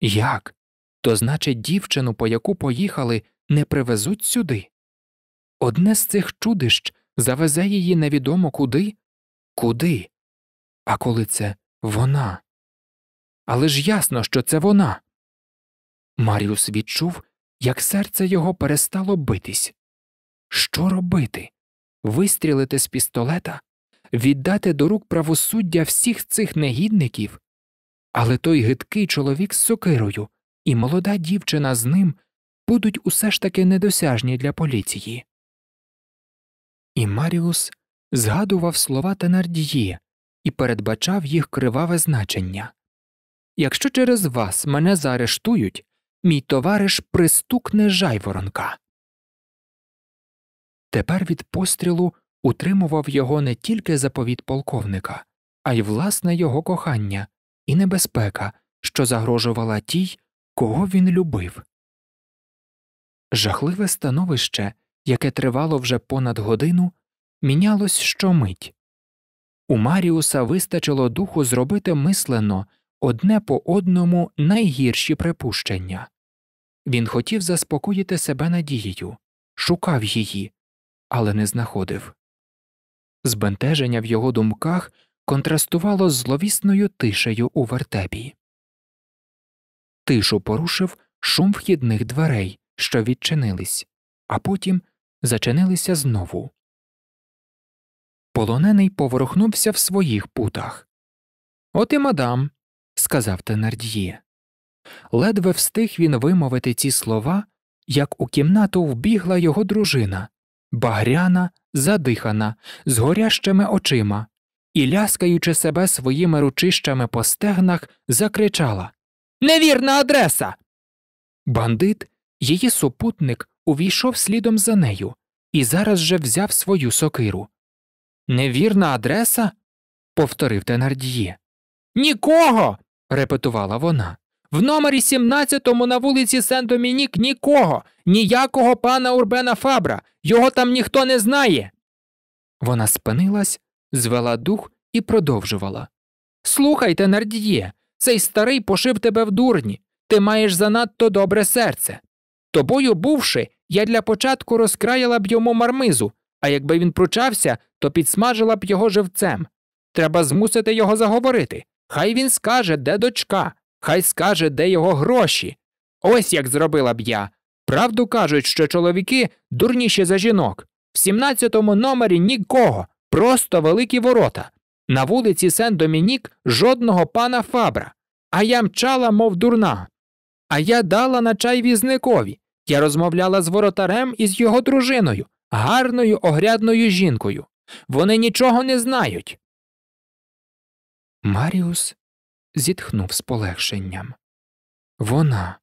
Як? То значить, дівчину, по яку поїхали, не привезуть сюди? Одне з цих чудищ завезе її невідомо куди? Куди? А коли це вона? Але ж ясно, що це вона. Маріус відчув, як серце його перестало битись. Що робити? Вистрілити з пістолета? віддати до рук правосуддя всіх цих негідників. Але той гидкий чоловік з сокирою і молода дівчина з ним будуть усе ж таки недосяжні для поліції. І Маріус згадував слова Тенардії і передбачав їх криваве значення Якщо через вас мене заарештують, мій товариш пристукне жайворонка. Тепер від пострілу утримував його не тільки заповіт полковника, а й власне його кохання і небезпека, що загрожувала тій, кого він любив. Жахливе становище, яке тривало вже понад годину, мінялось щомить. У Маріуса вистачило духу зробити мислено одне по одному найгірші припущення. Він хотів заспокоїти себе надією, шукав її, але не знаходив. Збентеження в його думках контрастувало з зловісною тишею у вертепі. Тишу порушив шум вхідних дверей, що відчинились, а потім зачинилися знову. Полонений поворухнувся в своїх путах. От і мадам, сказав Тенардіє. Ледве встиг він вимовити ці слова, як у кімнату вбігла його дружина багряна, задихана, з горящими очима, і, ляскаючи себе своїми ручищами по стегнах, закричала Невірна адреса. Бандит, її супутник, увійшов слідом за нею і зараз же взяв свою сокиру. Невірна адреса? повторив Тенардіє. Нікого. репетувала вона. В номері 17 на вулиці Сен-Домінік нікого, ніякого пана Урбена Фабра, його там ніхто не знає. Вона спинилась, звела дух і продовжувала. Слухайте, Нардіє, цей старий пошив тебе в дурні, ти маєш занадто добре серце. Тобою, бувши, я для початку розкраяла б йому мармизу, а якби він пручався, то підсмажила б його живцем. Треба змусити його заговорити. Хай він скаже, де дочка. Хай скаже, де його гроші. Ось як зробила б я. Правду кажуть, що чоловіки дурніші за жінок. В 17-му номері нікого, просто великі ворота. На вулиці Сен-Домінік жодного пана Фабра, а я мчала, мов дурна. А я дала на чай візникові. Я розмовляла з воротарем і з його дружиною, гарною огрядною жінкою. Вони нічого не знають. Маріус зітхнув з полегшенням. Вона,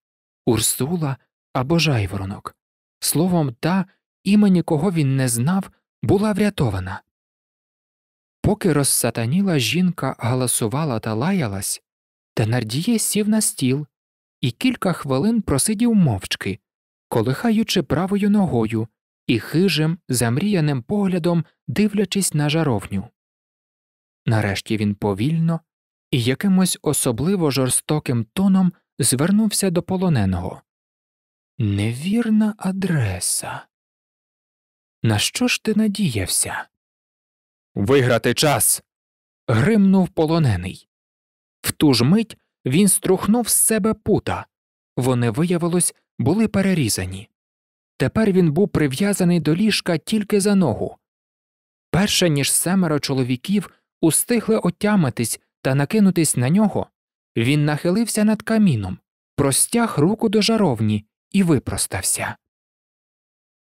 Урсула або жайворонок, словом, та імені кого він не знав, була врятована. Поки розсатаніла жінка галасувала та лаялась, Тенардіє сів на стіл і кілька хвилин просидів мовчки, колихаючи правою ногою і хижим, замріяним поглядом дивлячись на жаровню. Нарешті він повільно і якимось особливо жорстоким тоном звернувся до полоненого. Невірна адреса. На що ж ти надіявся? Виграти час. гримнув полонений. В ту ж мить він струхнув з себе пута. Вони, виявилось, були перерізані. Тепер він був прив'язаний до ліжка тільки за ногу. Перше ніж семеро чоловіків устигли отямитись та накинутись на нього, він нахилився над каміном, простяг руку до жаровні і випростався.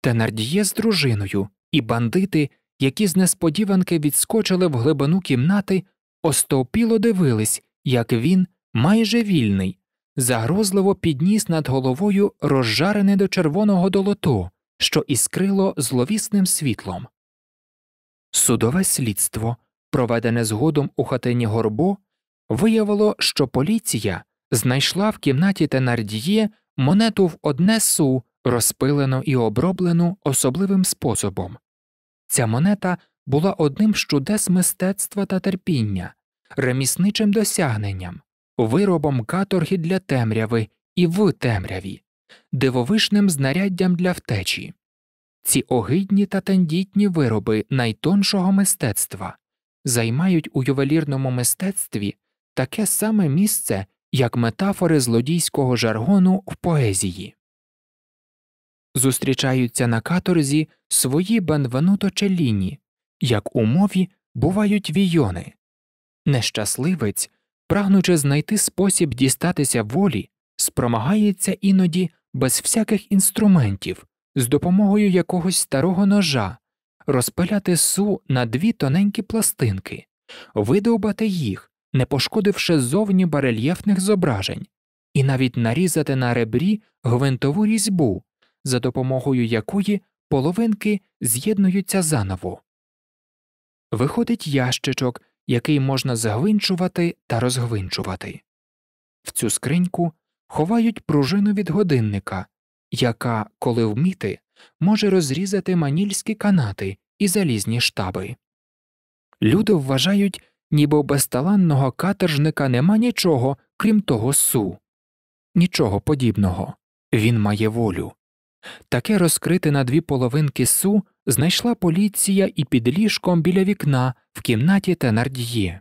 Тенардіє з дружиною і бандити, які з несподіванки відскочили в глибину кімнати, остовпіло дивились, як він, майже вільний, загрозливо підніс над головою розжарене до червоного долото, що іскрило зловісним світлом. Судове слідство проведене згодом у хатині горбо, виявило, що поліція знайшла в кімнаті Тенардіє монету в одне су, розпилену і оброблену особливим способом. Ця монета була одним з чудес мистецтва та терпіння, ремісничим досягненням, виробом каторги для темряви і в темряві, дивовишним знаряддям для втечі. Ці огидні та тендітні вироби найтоншого мистецтва займають у ювелірному мистецтві таке саме місце, як метафори злодійського жаргону в поезії. Зустрічаються на каторзі свої бенвенуто челіні, як у мові бувають війони. Нещасливець, прагнучи знайти спосіб дістатися волі, спромагається іноді без всяких інструментів, з допомогою якогось старого ножа розпиляти су на дві тоненькі пластинки, видовбати їх, не пошкодивши зовні барельєфних зображень, і навіть нарізати на ребрі гвинтову різьбу, за допомогою якої половинки з'єднуються заново. Виходить ящичок, який можна загвинчувати та розгвинчувати. В цю скриньку ховають пружину від годинника, яка, коли вміти, може розрізати манільські канати і залізні штаби. Люди вважають, ніби у безталанного каторжника нема нічого, крім того су, нічого подібного. Він має волю. Таке розкрите на дві половинки су знайшла поліція і під ліжком біля вікна в кімнаті Тенардіє.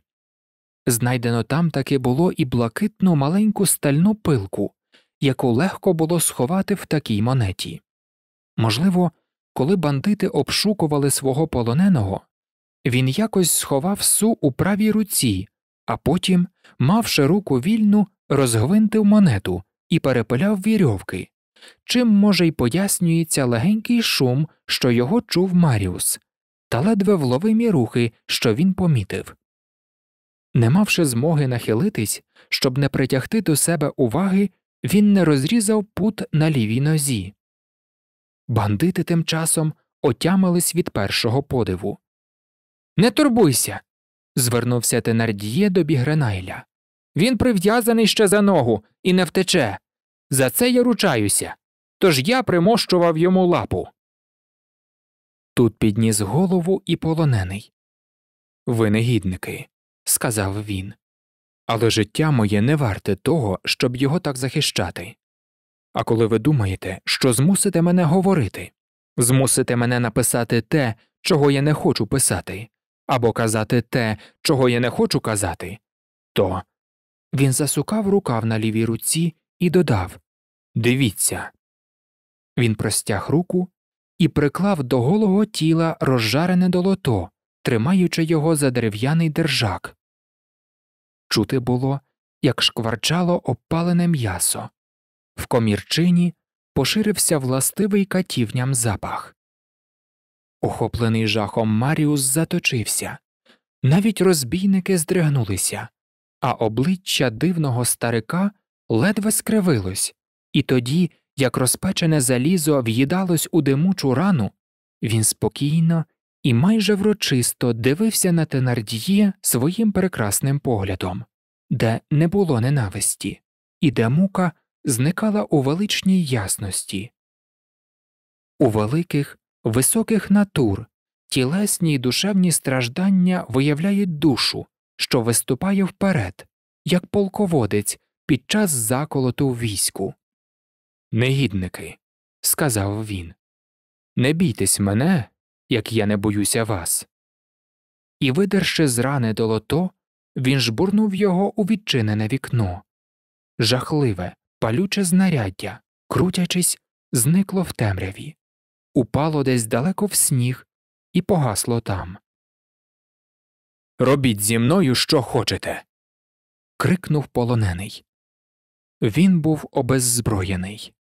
Знайдено там таки було і блакитну маленьку стальну пилку, яку легко було сховати в такій монеті. Можливо, коли бандити обшукували свого полоненого, він якось сховав су у правій руці, а потім, мавши руку вільну, розгвинтив монету і перепиляв вірьовки, чим, може, й пояснюється легенький шум, що його чув Маріус, та ледве вловимі рухи, що він помітив. Не мавши змоги нахилитись, щоб не притягти до себе уваги, він не розрізав пут на лівій нозі. Бандити тим часом отямились від першого подиву. Не турбуйся. звернувся Тенардіє до Бігренайля. Він прив'язаний ще за ногу і не втече. За це я ручаюся. Тож я примощував йому лапу. Тут підніс голову і полонений. Ви негідники, сказав він. Але життя моє не варте того, щоб його так захищати. А коли ви думаєте, що змусите мене говорити, змусите мене написати те, чого я не хочу писати, або казати те, чого я не хочу казати, то він засукав рукав на лівій руці і додав Дивіться. Він простяг руку і приклав до голого тіла розжарене долото, тримаючи його за дерев'яний держак. Чути було, як шкварчало обпалене м'ясо. В комірчині поширився властивий катівням запах. Охоплений жахом Маріус заточився, навіть розбійники здригнулися, а обличчя дивного старика ледве скривилось, і тоді, як розпечене залізо в'їдалось у димучу рану, він спокійно і майже врочисто дивився на Тенардіє своїм прекрасним поглядом, де не було ненависті, і де мука зникала у величній ясності. У великих, високих натур тілесні й душевні страждання виявляють душу, що виступає вперед, як полководець під час заколоту в війську. Негідники, сказав він, не бійтесь мене, як я не боюся вас. І, видерши з рани долото, він жбурнув його у відчинене вікно жахливе, Палюче знаряддя, крутячись, зникло в темряві, упало десь далеко в сніг і погасло там. Робіть зі мною що хочете. крикнув полонений. Він був обеззброєний.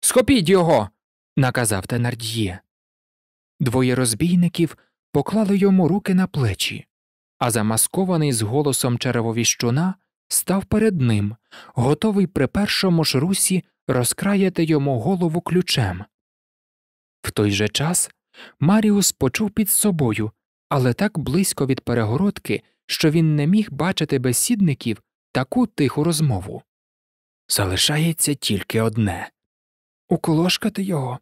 Схопіть його. наказав Тенард'є. Двоє розбійників поклали йому руки на плечі, а замаскований з голосом черевовіщуна став перед ним, готовий при першому ж русі розкраяти йому голову ключем. В той же час Маріус почув під собою, але так близько від перегородки, що він не міг бачити безсідників таку тиху розмову. Залишається тільки одне уколошкати його.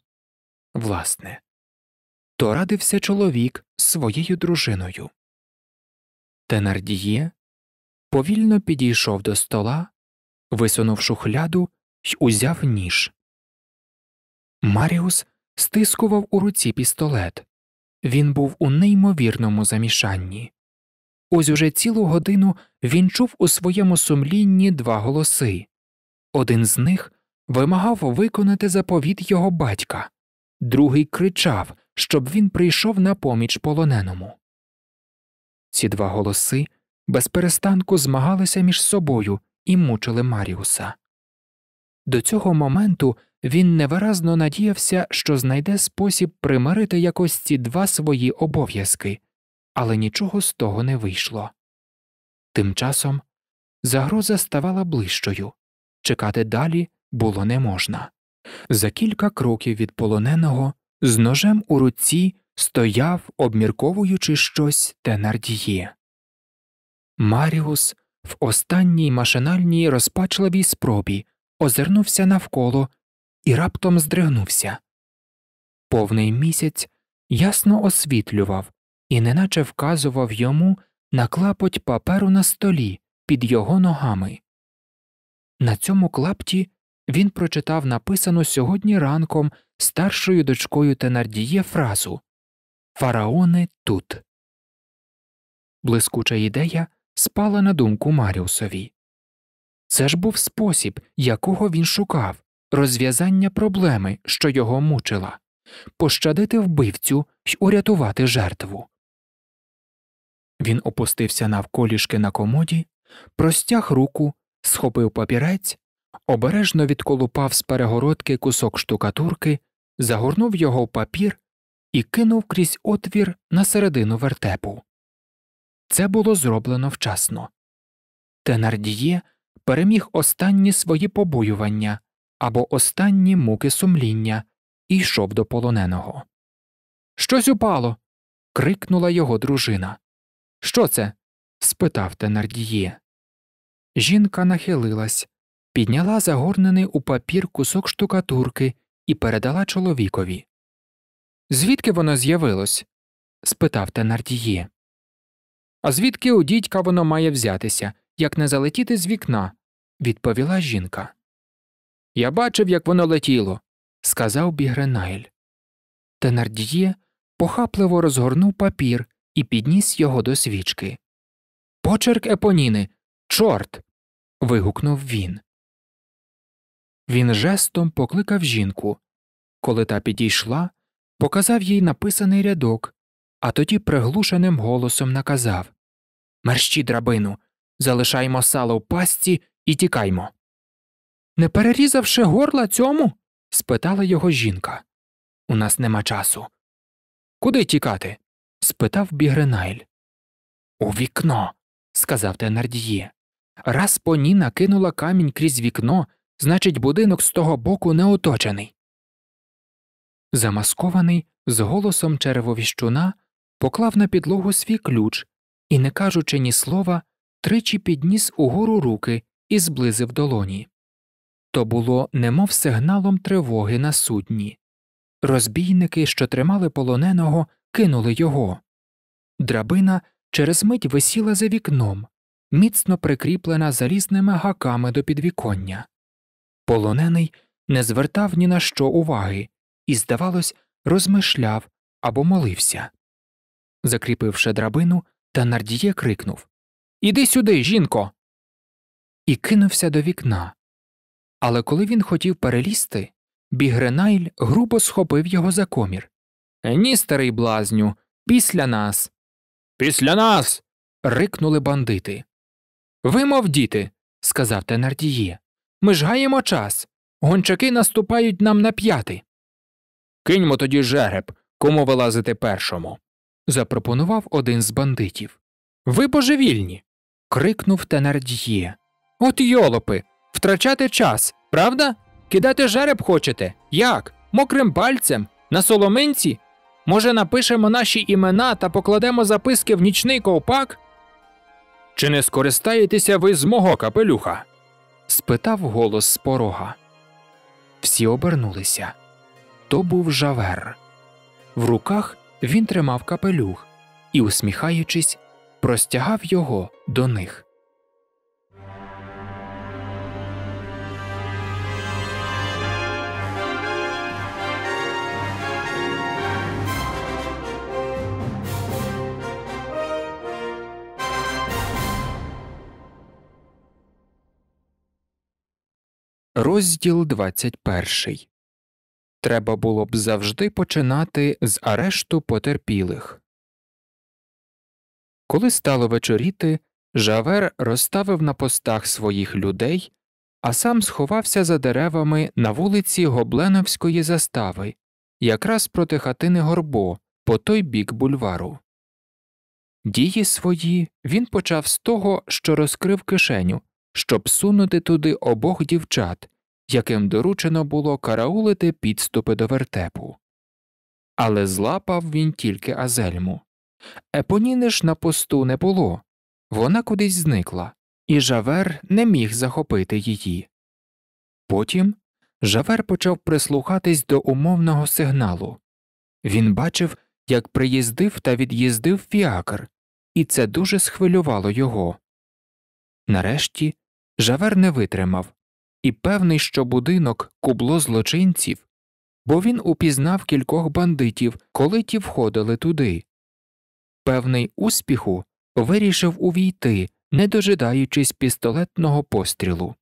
Власне, то радився чоловік з своєю дружиною. Тенардіє повільно підійшов до стола, висунув шухляду й узяв ніж. Маріус стискував у руці пістолет. Він був у неймовірному замішанні. Ось уже цілу годину він чув у своєму сумлінні два голоси. Один з них вимагав виконати заповіт його батька, другий кричав, щоб він прийшов на поміч полоненому. Ці два голоси безперестанку змагалися між собою і мучили Маріуса. До цього моменту він невиразно надіявся, що знайде спосіб примирити якось ці два свої обов'язки, але нічого з того не вийшло. Тим часом загроза ставала ближчою чекати далі було не можна. За кілька кроків від полоненого з ножем у руці стояв, обмірковуючи щось Тенардіє. Маріус в останній машинальній розпачливій спробі озирнувся навколо і раптом здригнувся. Повний місяць ясно освітлював і неначе вказував йому на клапоть паперу на столі під його ногами. На цьому клапті він прочитав написану сьогодні ранком старшою дочкою Тенардіє фразу Фараони тут. Блискуча ідея спала на думку Маріусові. Це ж був спосіб, якого він шукав, розв'язання проблеми, що його мучила, пощадити вбивцю й урятувати жертву. Він опустився навколішки на комоді, простяг руку, схопив папірець, обережно відколупав з перегородки кусок штукатурки, загорнув його в папір і кинув крізь отвір на середину вертепу це було зроблено вчасно. Тенардіє переміг останні свої побоювання або останні муки сумління і йшов до полоненого. Щось упало. крикнула його дружина. Що це? спитав Тенардіє. Жінка нахилилась, підняла загорнений у папір кусок штукатурки і передала чоловікові. Звідки воно з'явилось? спитав Тенардіє. А звідки у дідька воно має взятися, як не залетіти з вікна, відповіла жінка. Я бачив, як воно летіло, сказав Бігренайль. Тенардіє похапливо розгорнув папір і підніс його до свічки. Почерк епоніни, чорт. вигукнув він. Він жестом покликав жінку. Коли та підійшла, показав їй написаний рядок, а тоді приглушеним голосом наказав мерщі драбину, залишаймо сало в пасті і тікаймо. Не перерізавши горла цьому? спитала його жінка. У нас нема часу. Куди тікати? спитав Бігренайль. У вікно, сказав Тенардіє. Раз поні кинула камінь крізь вікно, значить, будинок з того боку не оточений. Замаскований з голосом червовіщуна поклав на підлогу свій ключ і, не кажучи ні слова, тричі підніс угору руки і зблизив долоні. То було немов сигналом тривоги на судні. Розбійники, що тримали полоненого, кинули його. Драбина через мить висіла за вікном, міцно прикріплена залізними гаками до підвіконня. Полонений не звертав ні на що уваги і, здавалось, розмишляв або молився. Закріпивши драбину, та Нардіє крикнув Іди сюди, жінко. І кинувся до вікна. Але коли він хотів перелізти, Бігренайль грубо схопив його за комір. Ні, старий блазню, після нас. Після нас. рикнули бандити. Ви, мов діти, сказав Тенардіє. Ми ж гаємо час. Гончаки наступають нам на п'яти. Киньмо тоді жереб, кому вилазити першому запропонував один з бандитів. Ви божевільні. крикнув Тенард'є. От йолопи, втрачати час, правда? Кидати жереб хочете? Як? Мокрим пальцем? На соломинці? Може, напишемо наші імена та покладемо записки в нічний ковпак? Чи не скористаєтеся ви з мого капелюха? спитав голос з порога. Всі обернулися. То був жавер. В руках він тримав капелюх і, усміхаючись, простягав його до них. Розділ 21 Треба було б завжди починати з арешту потерпілих. Коли стало вечоріти, Жавер розставив на постах своїх людей, а сам сховався за деревами на вулиці Гобленовської застави, якраз проти хатини Горбо, по той бік бульвару. Дії свої він почав з того, що розкрив кишеню, щоб сунути туди обох дівчат, яким доручено було караулити підступи до вертепу. Але злапав він тільки Азельму. Епоніни ж на посту не було, вона кудись зникла, і Жавер не міг захопити її. Потім Жавер почав прислухатись до умовного сигналу. Він бачив, як приїздив та від'їздив фіакр, і це дуже схвилювало його. Нарешті Жавер не витримав і певний, що будинок кубло злочинців, бо він упізнав кількох бандитів, коли ті входили туди. Певний успіху вирішив увійти, не дожидаючись пістолетного пострілу.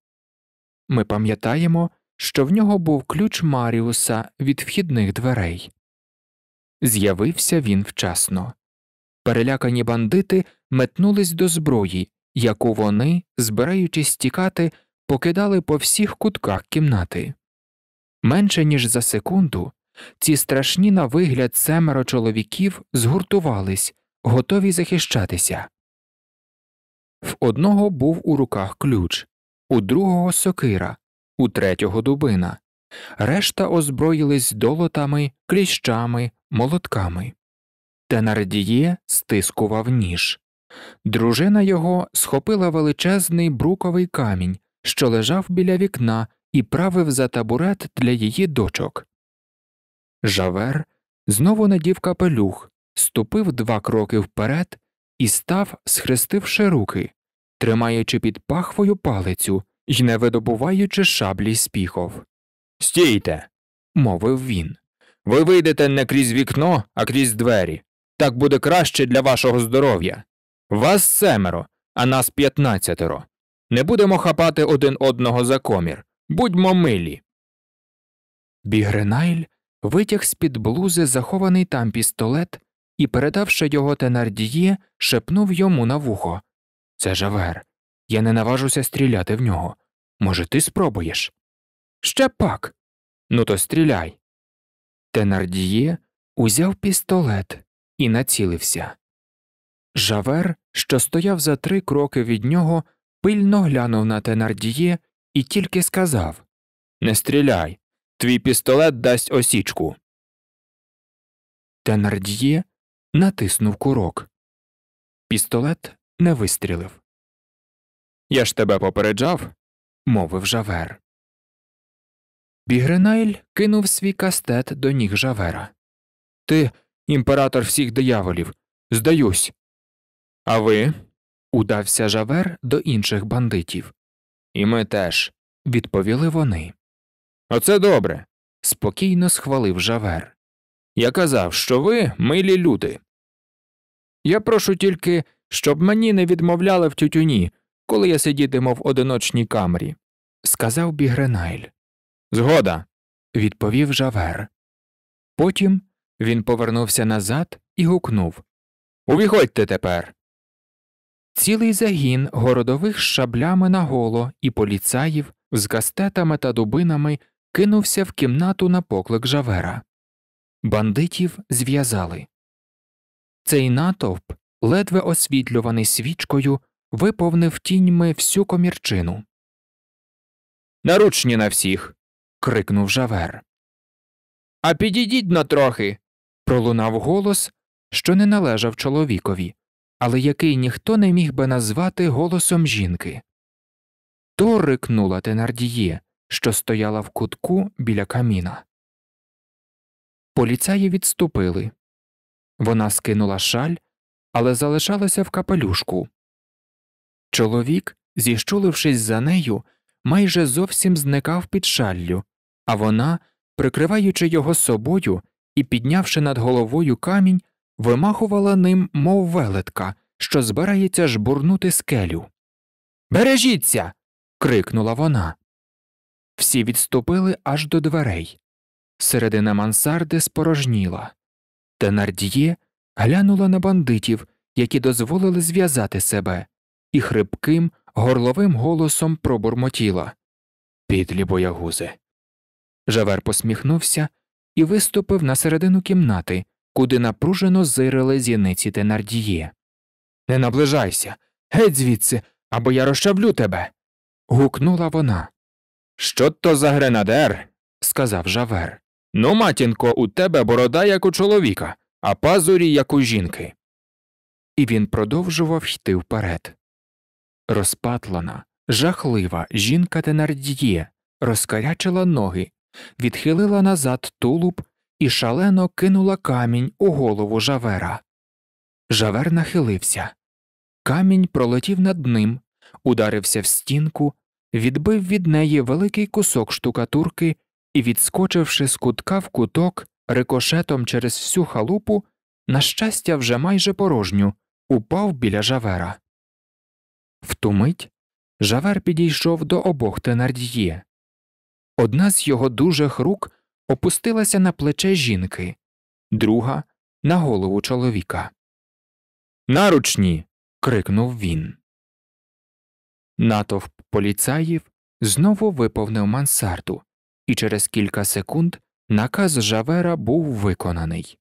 Ми пам'ятаємо, що в нього був ключ Маріуса від вхідних дверей. З'явився він вчасно. Перелякані бандити метнулись до зброї, яку вони, збираючись тікати, покидали по всіх кутках кімнати. Менше ніж за секунду ці страшні на вигляд семеро чоловіків згуртувались, готові захищатися. В одного був у руках ключ, у другого сокира, у третього дубина, решта озброїлись долотами, кліщами, молотками. Тенардіє стискував ніж. Дружина його схопила величезний бруковий камінь що лежав біля вікна і правив за табурет для її дочок. Жавер знову надів капелюх, ступив два кроки вперед і став, схрестивши руки, тримаючи під пахвою палицю і не видобуваючи шаблі з піхов. Стійте, мовив він. Ви вийдете не крізь вікно, а крізь двері. Так буде краще для вашого здоров'я. Вас семеро, а нас п'ятнадцятеро. Не будемо хапати один одного за комір. Будьмо милі. Бігренайль витяг з під блузи захований там пістолет і, передавши його Тенардіє, шепнув йому на вухо Це жавер. Я не наважуся стріляти в нього. Може, ти спробуєш? Ще пак. Ну, то стріляй. Тенардіє узяв пістолет і націлився. Жавер, що стояв за три кроки від нього, пильно глянув на Тенардіє і тільки сказав Не стріляй, твій пістолет дасть осічку. Тенардіє натиснув курок. Пістолет не вистрілив. Я ж тебе попереджав, мовив Жавер. Бігренайль кинув свій кастет до ніг Жавера. Ти імператор всіх дияволів. Здаюсь. А ви? Удався жавер до інших бандитів. І ми теж, відповіли вони. Оце добре. спокійно схвалив жавер. Я казав, що ви милі люди. Я прошу тільки, щоб мені не відмовляли в тютюні, коли я сидітиму в одиночній камері, сказав Бігренайль. Згода. відповів жавер. Потім він повернувся назад і гукнув Увіходьте тепер. Цілий загін городових з шаблями наголо і поліцаїв з кастетами та дубинами кинувся в кімнату на поклик Жавера. Бандитів зв'язали. Цей натовп, ледве освітлюваний свічкою, виповнив тіньми всю комірчину. Наручні на всіх. крикнув Жавер. А підійдіть на трохи. пролунав голос, що не належав чоловікові але який ніхто не міг би назвати голосом жінки. То рикнула Тенардіє, що стояла в кутку біля каміна. Поліцаї відступили. Вона скинула шаль, але залишалася в капелюшку. Чоловік, зіщулившись за нею, майже зовсім зникав під шаллю, а вона, прикриваючи його собою і піднявши над головою камінь, вимахувала ним, мов велетка, що збирається жбурнути скелю. Бережіться. крикнула вона. Всі відступили аж до дверей. Середина мансарди спорожніла. Тенардіє глянула на бандитів, які дозволили зв'язати себе, і хрипким, горловим голосом пробурмотіла Підлі боягузи. Жавер посміхнувся і виступив на середину кімнати, куди напружено зирили зіниці Тенардіє. Не наближайся, геть звідси, або я розчавлю тебе. гукнула вона. Що то за гренадер? сказав Жавер. Ну, матінко, у тебе борода, як у чоловіка, а пазурі, як у жінки. І він продовжував йти вперед. Розпатлана, жахлива жінка Тенардіє розкарячила ноги, відхилила назад тулуб і шалено кинула камінь у голову жавера. Жавер нахилився. Камінь пролетів над ним, ударився в стінку, відбив від неї великий кусок штукатурки і, відскочивши з кутка в куток рикошетом через всю халупу, на щастя, вже майже порожню, упав біля жавера. В ту мить жавер підійшов до обох тенардіє. Одна з його дужих рук опустилася на плече жінки, друга на голову чоловіка. Наручні. крикнув він. Натовп поліцаїв знову виповнив мансарду, і через кілька секунд наказ Жавера був виконаний.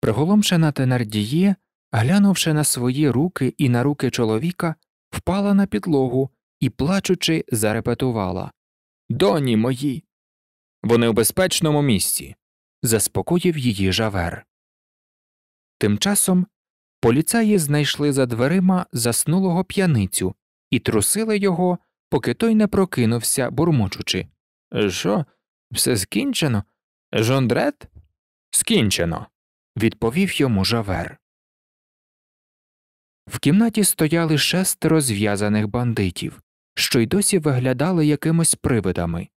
Приголомшена Тенардіє, глянувши на свої руки і на руки чоловіка, впала на підлогу і, плачучи, зарепетувала Доні мої, вони у безпечному місці, заспокоїв її жавер. Тим часом поліцаї знайшли за дверима заснулого п'яницю і трусили його, поки той не прокинувся, бурмочучи. Що, все скінчено? Жондрет? Скінчено, відповів йому жавер. В кімнаті стояли шестеро зв'язаних бандитів, що й досі виглядали якимось привидами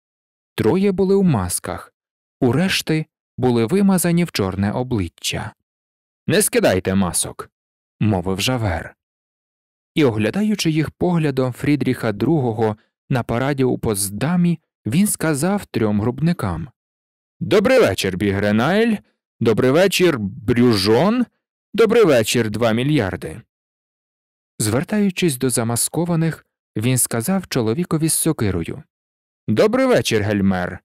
троє були в масках, у були вимазані в чорне обличчя. Не скидайте масок, мовив Жавер. І, оглядаючи їх поглядом Фрідріха II на параді у Поздамі, він сказав трьом грубникам Добрий вечір, Бігренаель, добрий вечір, Брюжон, добрий вечір, два мільярди. Звертаючись до замаскованих, він сказав чоловікові з сокирою Добрий вечір, гельмер.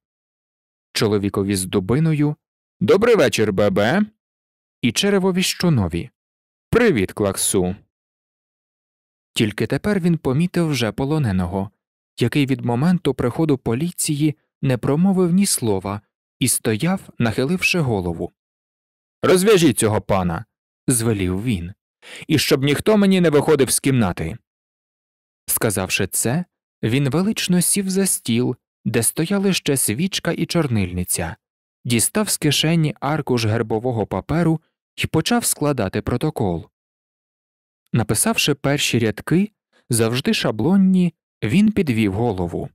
Чоловікові з дубиною. Добрий вечір, бебе. І черевові щонові. Привіт, клаксу. Тільки тепер він помітив вже полоненого, який від моменту приходу поліції не промовив ні слова і стояв, нахиливши голову. Розв'яжіть цього пана. звелів він. І щоб ніхто мені не виходив з кімнати. Сказавши це, він велично сів за стіл, де стояли ще свічка і чорнильниця, дістав з кишені аркуш гербового паперу і почав складати протокол. Написавши перші рядки, завжди шаблонні, він підвів голову.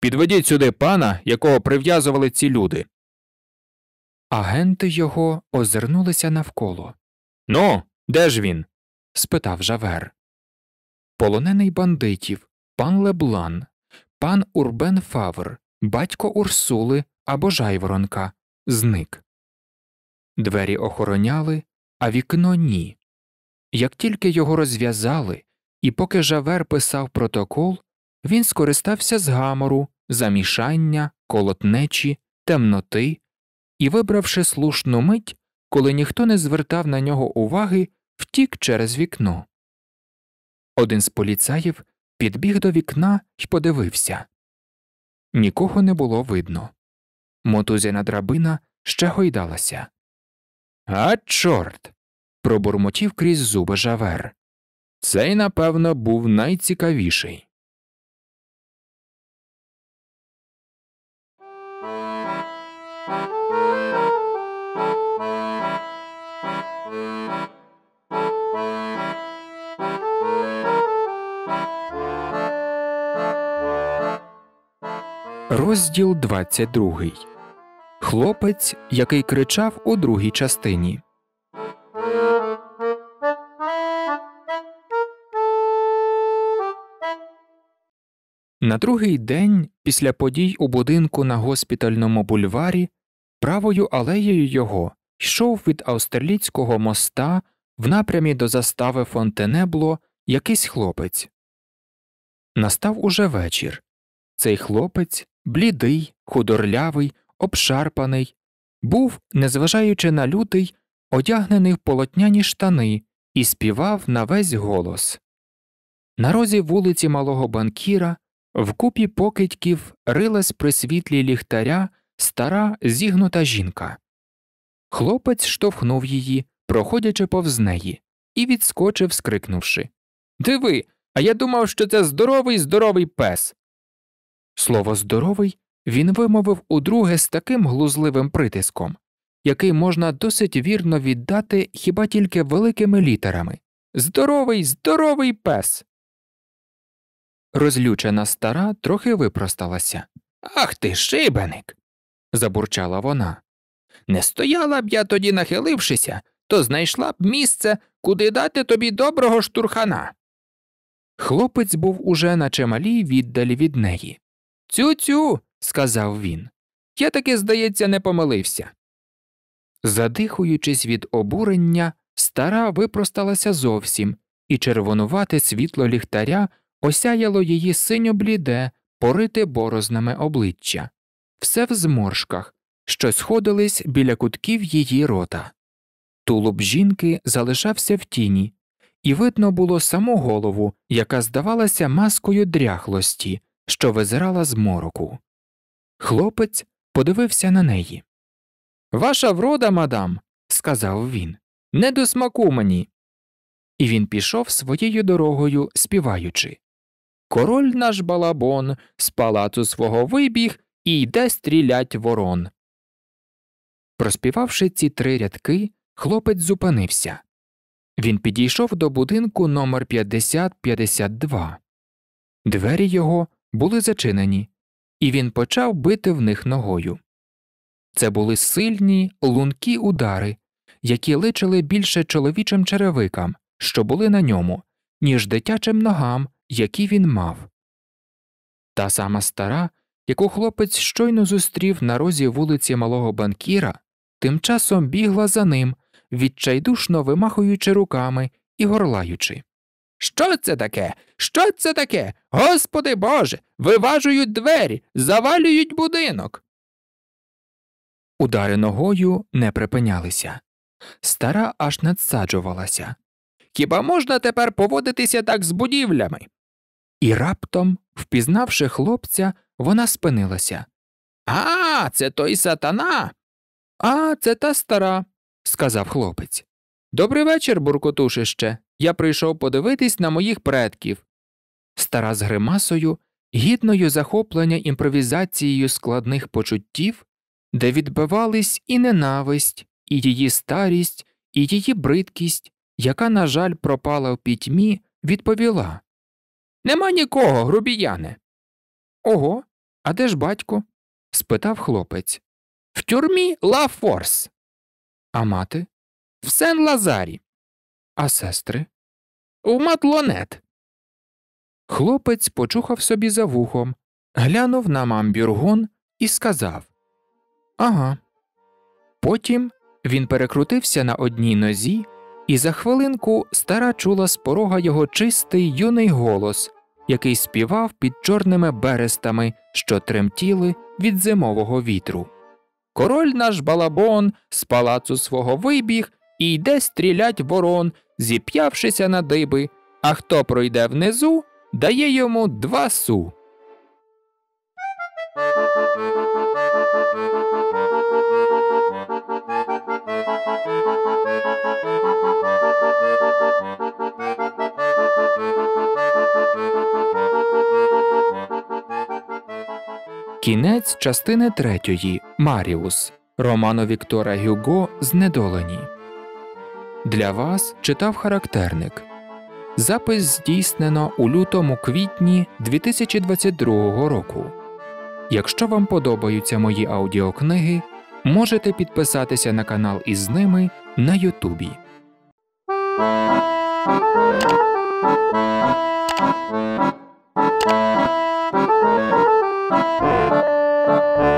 Підведіть сюди пана, якого прив'язували ці люди. Агенти його озирнулися навколо. Ну, де ж він? спитав Жавер. Полонений бандитів пан Леблан, пан Урбен Фавр, батько Урсули або жайворонка зник. Двері охороняли, а вікно ні. Як тільки його розв'язали, і поки Жавер писав протокол, він скористався з гамору, замішання, колотнечі, темноти і, вибравши слушну мить, коли ніхто не звертав на нього уваги, втік через вікно. Один з поліцаїв підбіг до вікна і подивився. Нікого не було видно. Мотузяна драбина ще гойдалася. А, чорт. пробурмотів крізь зуби жавер. Цей, напевно, був найцікавіший. Розділ 22. Хлопець, який кричав у другій частині. На другий день після подій у будинку на госпітальному бульварі правою алеєю його йшов від Австралійського моста в напрямі до застави Фонтенебло якийсь хлопець. Настав уже вечір. Цей хлопець блідий, худорлявий, обшарпаний, був, незважаючи на лютий, одягнений в полотняні штани і співав на весь голос. На розі вулиці малого банкіра, вкупі покидьків рилась при світлі ліхтаря стара зігнута жінка. Хлопець штовхнув її, проходячи повз неї, і відскочив, скрикнувши Диви, а я думав, що це здоровий здоровий пес. Слово здоровий він вимовив удруге з таким глузливим притиском, який можна досить вірно віддати хіба тільки великими літерами Здоровий, здоровий пес. Розлючена стара трохи випросталася. Ах ти, шибеник. забурчала вона. Не стояла б я тоді, нахилившися, то знайшла б місце, куди дати тобі доброго штурхана. Хлопець був уже на чималій віддалі від неї. Цю-цю, сказав він. Я таки, здається, не помилився. Задихуючись від обурення, стара випросталася зовсім, і червонувате світло ліхтаря осяяло її синьо бліде, порите борознами обличчя, все в зморшках, що сходились біля кутків її рота. Тулуб жінки залишався в тіні, і видно було саму голову, яка здавалася маскою дряхлості, що визирала з мороку. Хлопець подивився на неї. Ваша врода, мадам, сказав він, не до смаку мені. І він пішов своєю дорогою, співаючи. Король наш балабон з палацу свого вибіг і йде стрілять ворон. Проспівавши ці три рядки, хлопець зупинився. Він підійшов до будинку номер 5052. Двері його були зачинені, і він почав бити в них ногою. Це були сильні, лункі удари, які личили більше чоловічим черевикам, що були на ньому, ніж дитячим ногам, які він мав. Та сама стара, яку хлопець щойно зустрів на розі вулиці малого банкіра, тим часом бігла за ним, відчайдушно вимахуючи руками і горлаючи. Що це таке? Що це таке? Господи Боже, виважують двері, завалюють будинок. Удари ногою не припинялися. Стара аж надсаджувалася. Хіба можна тепер поводитися так з будівлями? І раптом, впізнавши хлопця, вона спинилася. А, це той сатана. А, це та стара, сказав хлопець. Добрий вечір, буркотушище. Я прийшов подивитись на моїх предків. Стара з гримасою, гідною захоплення імпровізацією складних почуттів, де відбивались і ненависть, і її старість, і її бридкість, яка, на жаль, пропала в пітьмі, відповіла Нема нікого, грубіяне. Ого, а де ж батько? спитав хлопець. В тюрмі Ла Форс. А мати? В Сен Лазарі. А сестри? У матлонет. Хлопець почухав собі за вухом, глянув на мамбюргон і сказав Ага. Потім він перекрутився на одній нозі, і за хвилинку стара чула з порога його чистий юний голос, який співав під чорними берестами, що тремтіли від зимового вітру. Король наш балабон з палацу свого вибіг і йде стрілять ворон, зіп'явшися на диби, а хто пройде внизу, дає йому два су. Кінець частини третьої Маріус Роману Віктора Гюго Знедолені. Для вас читав характерник. Запис здійснено у лютому квітні 2022 року. Якщо вам подобаються мої аудіокниги, можете підписатися на канал із ними на Ютубі. Thank you.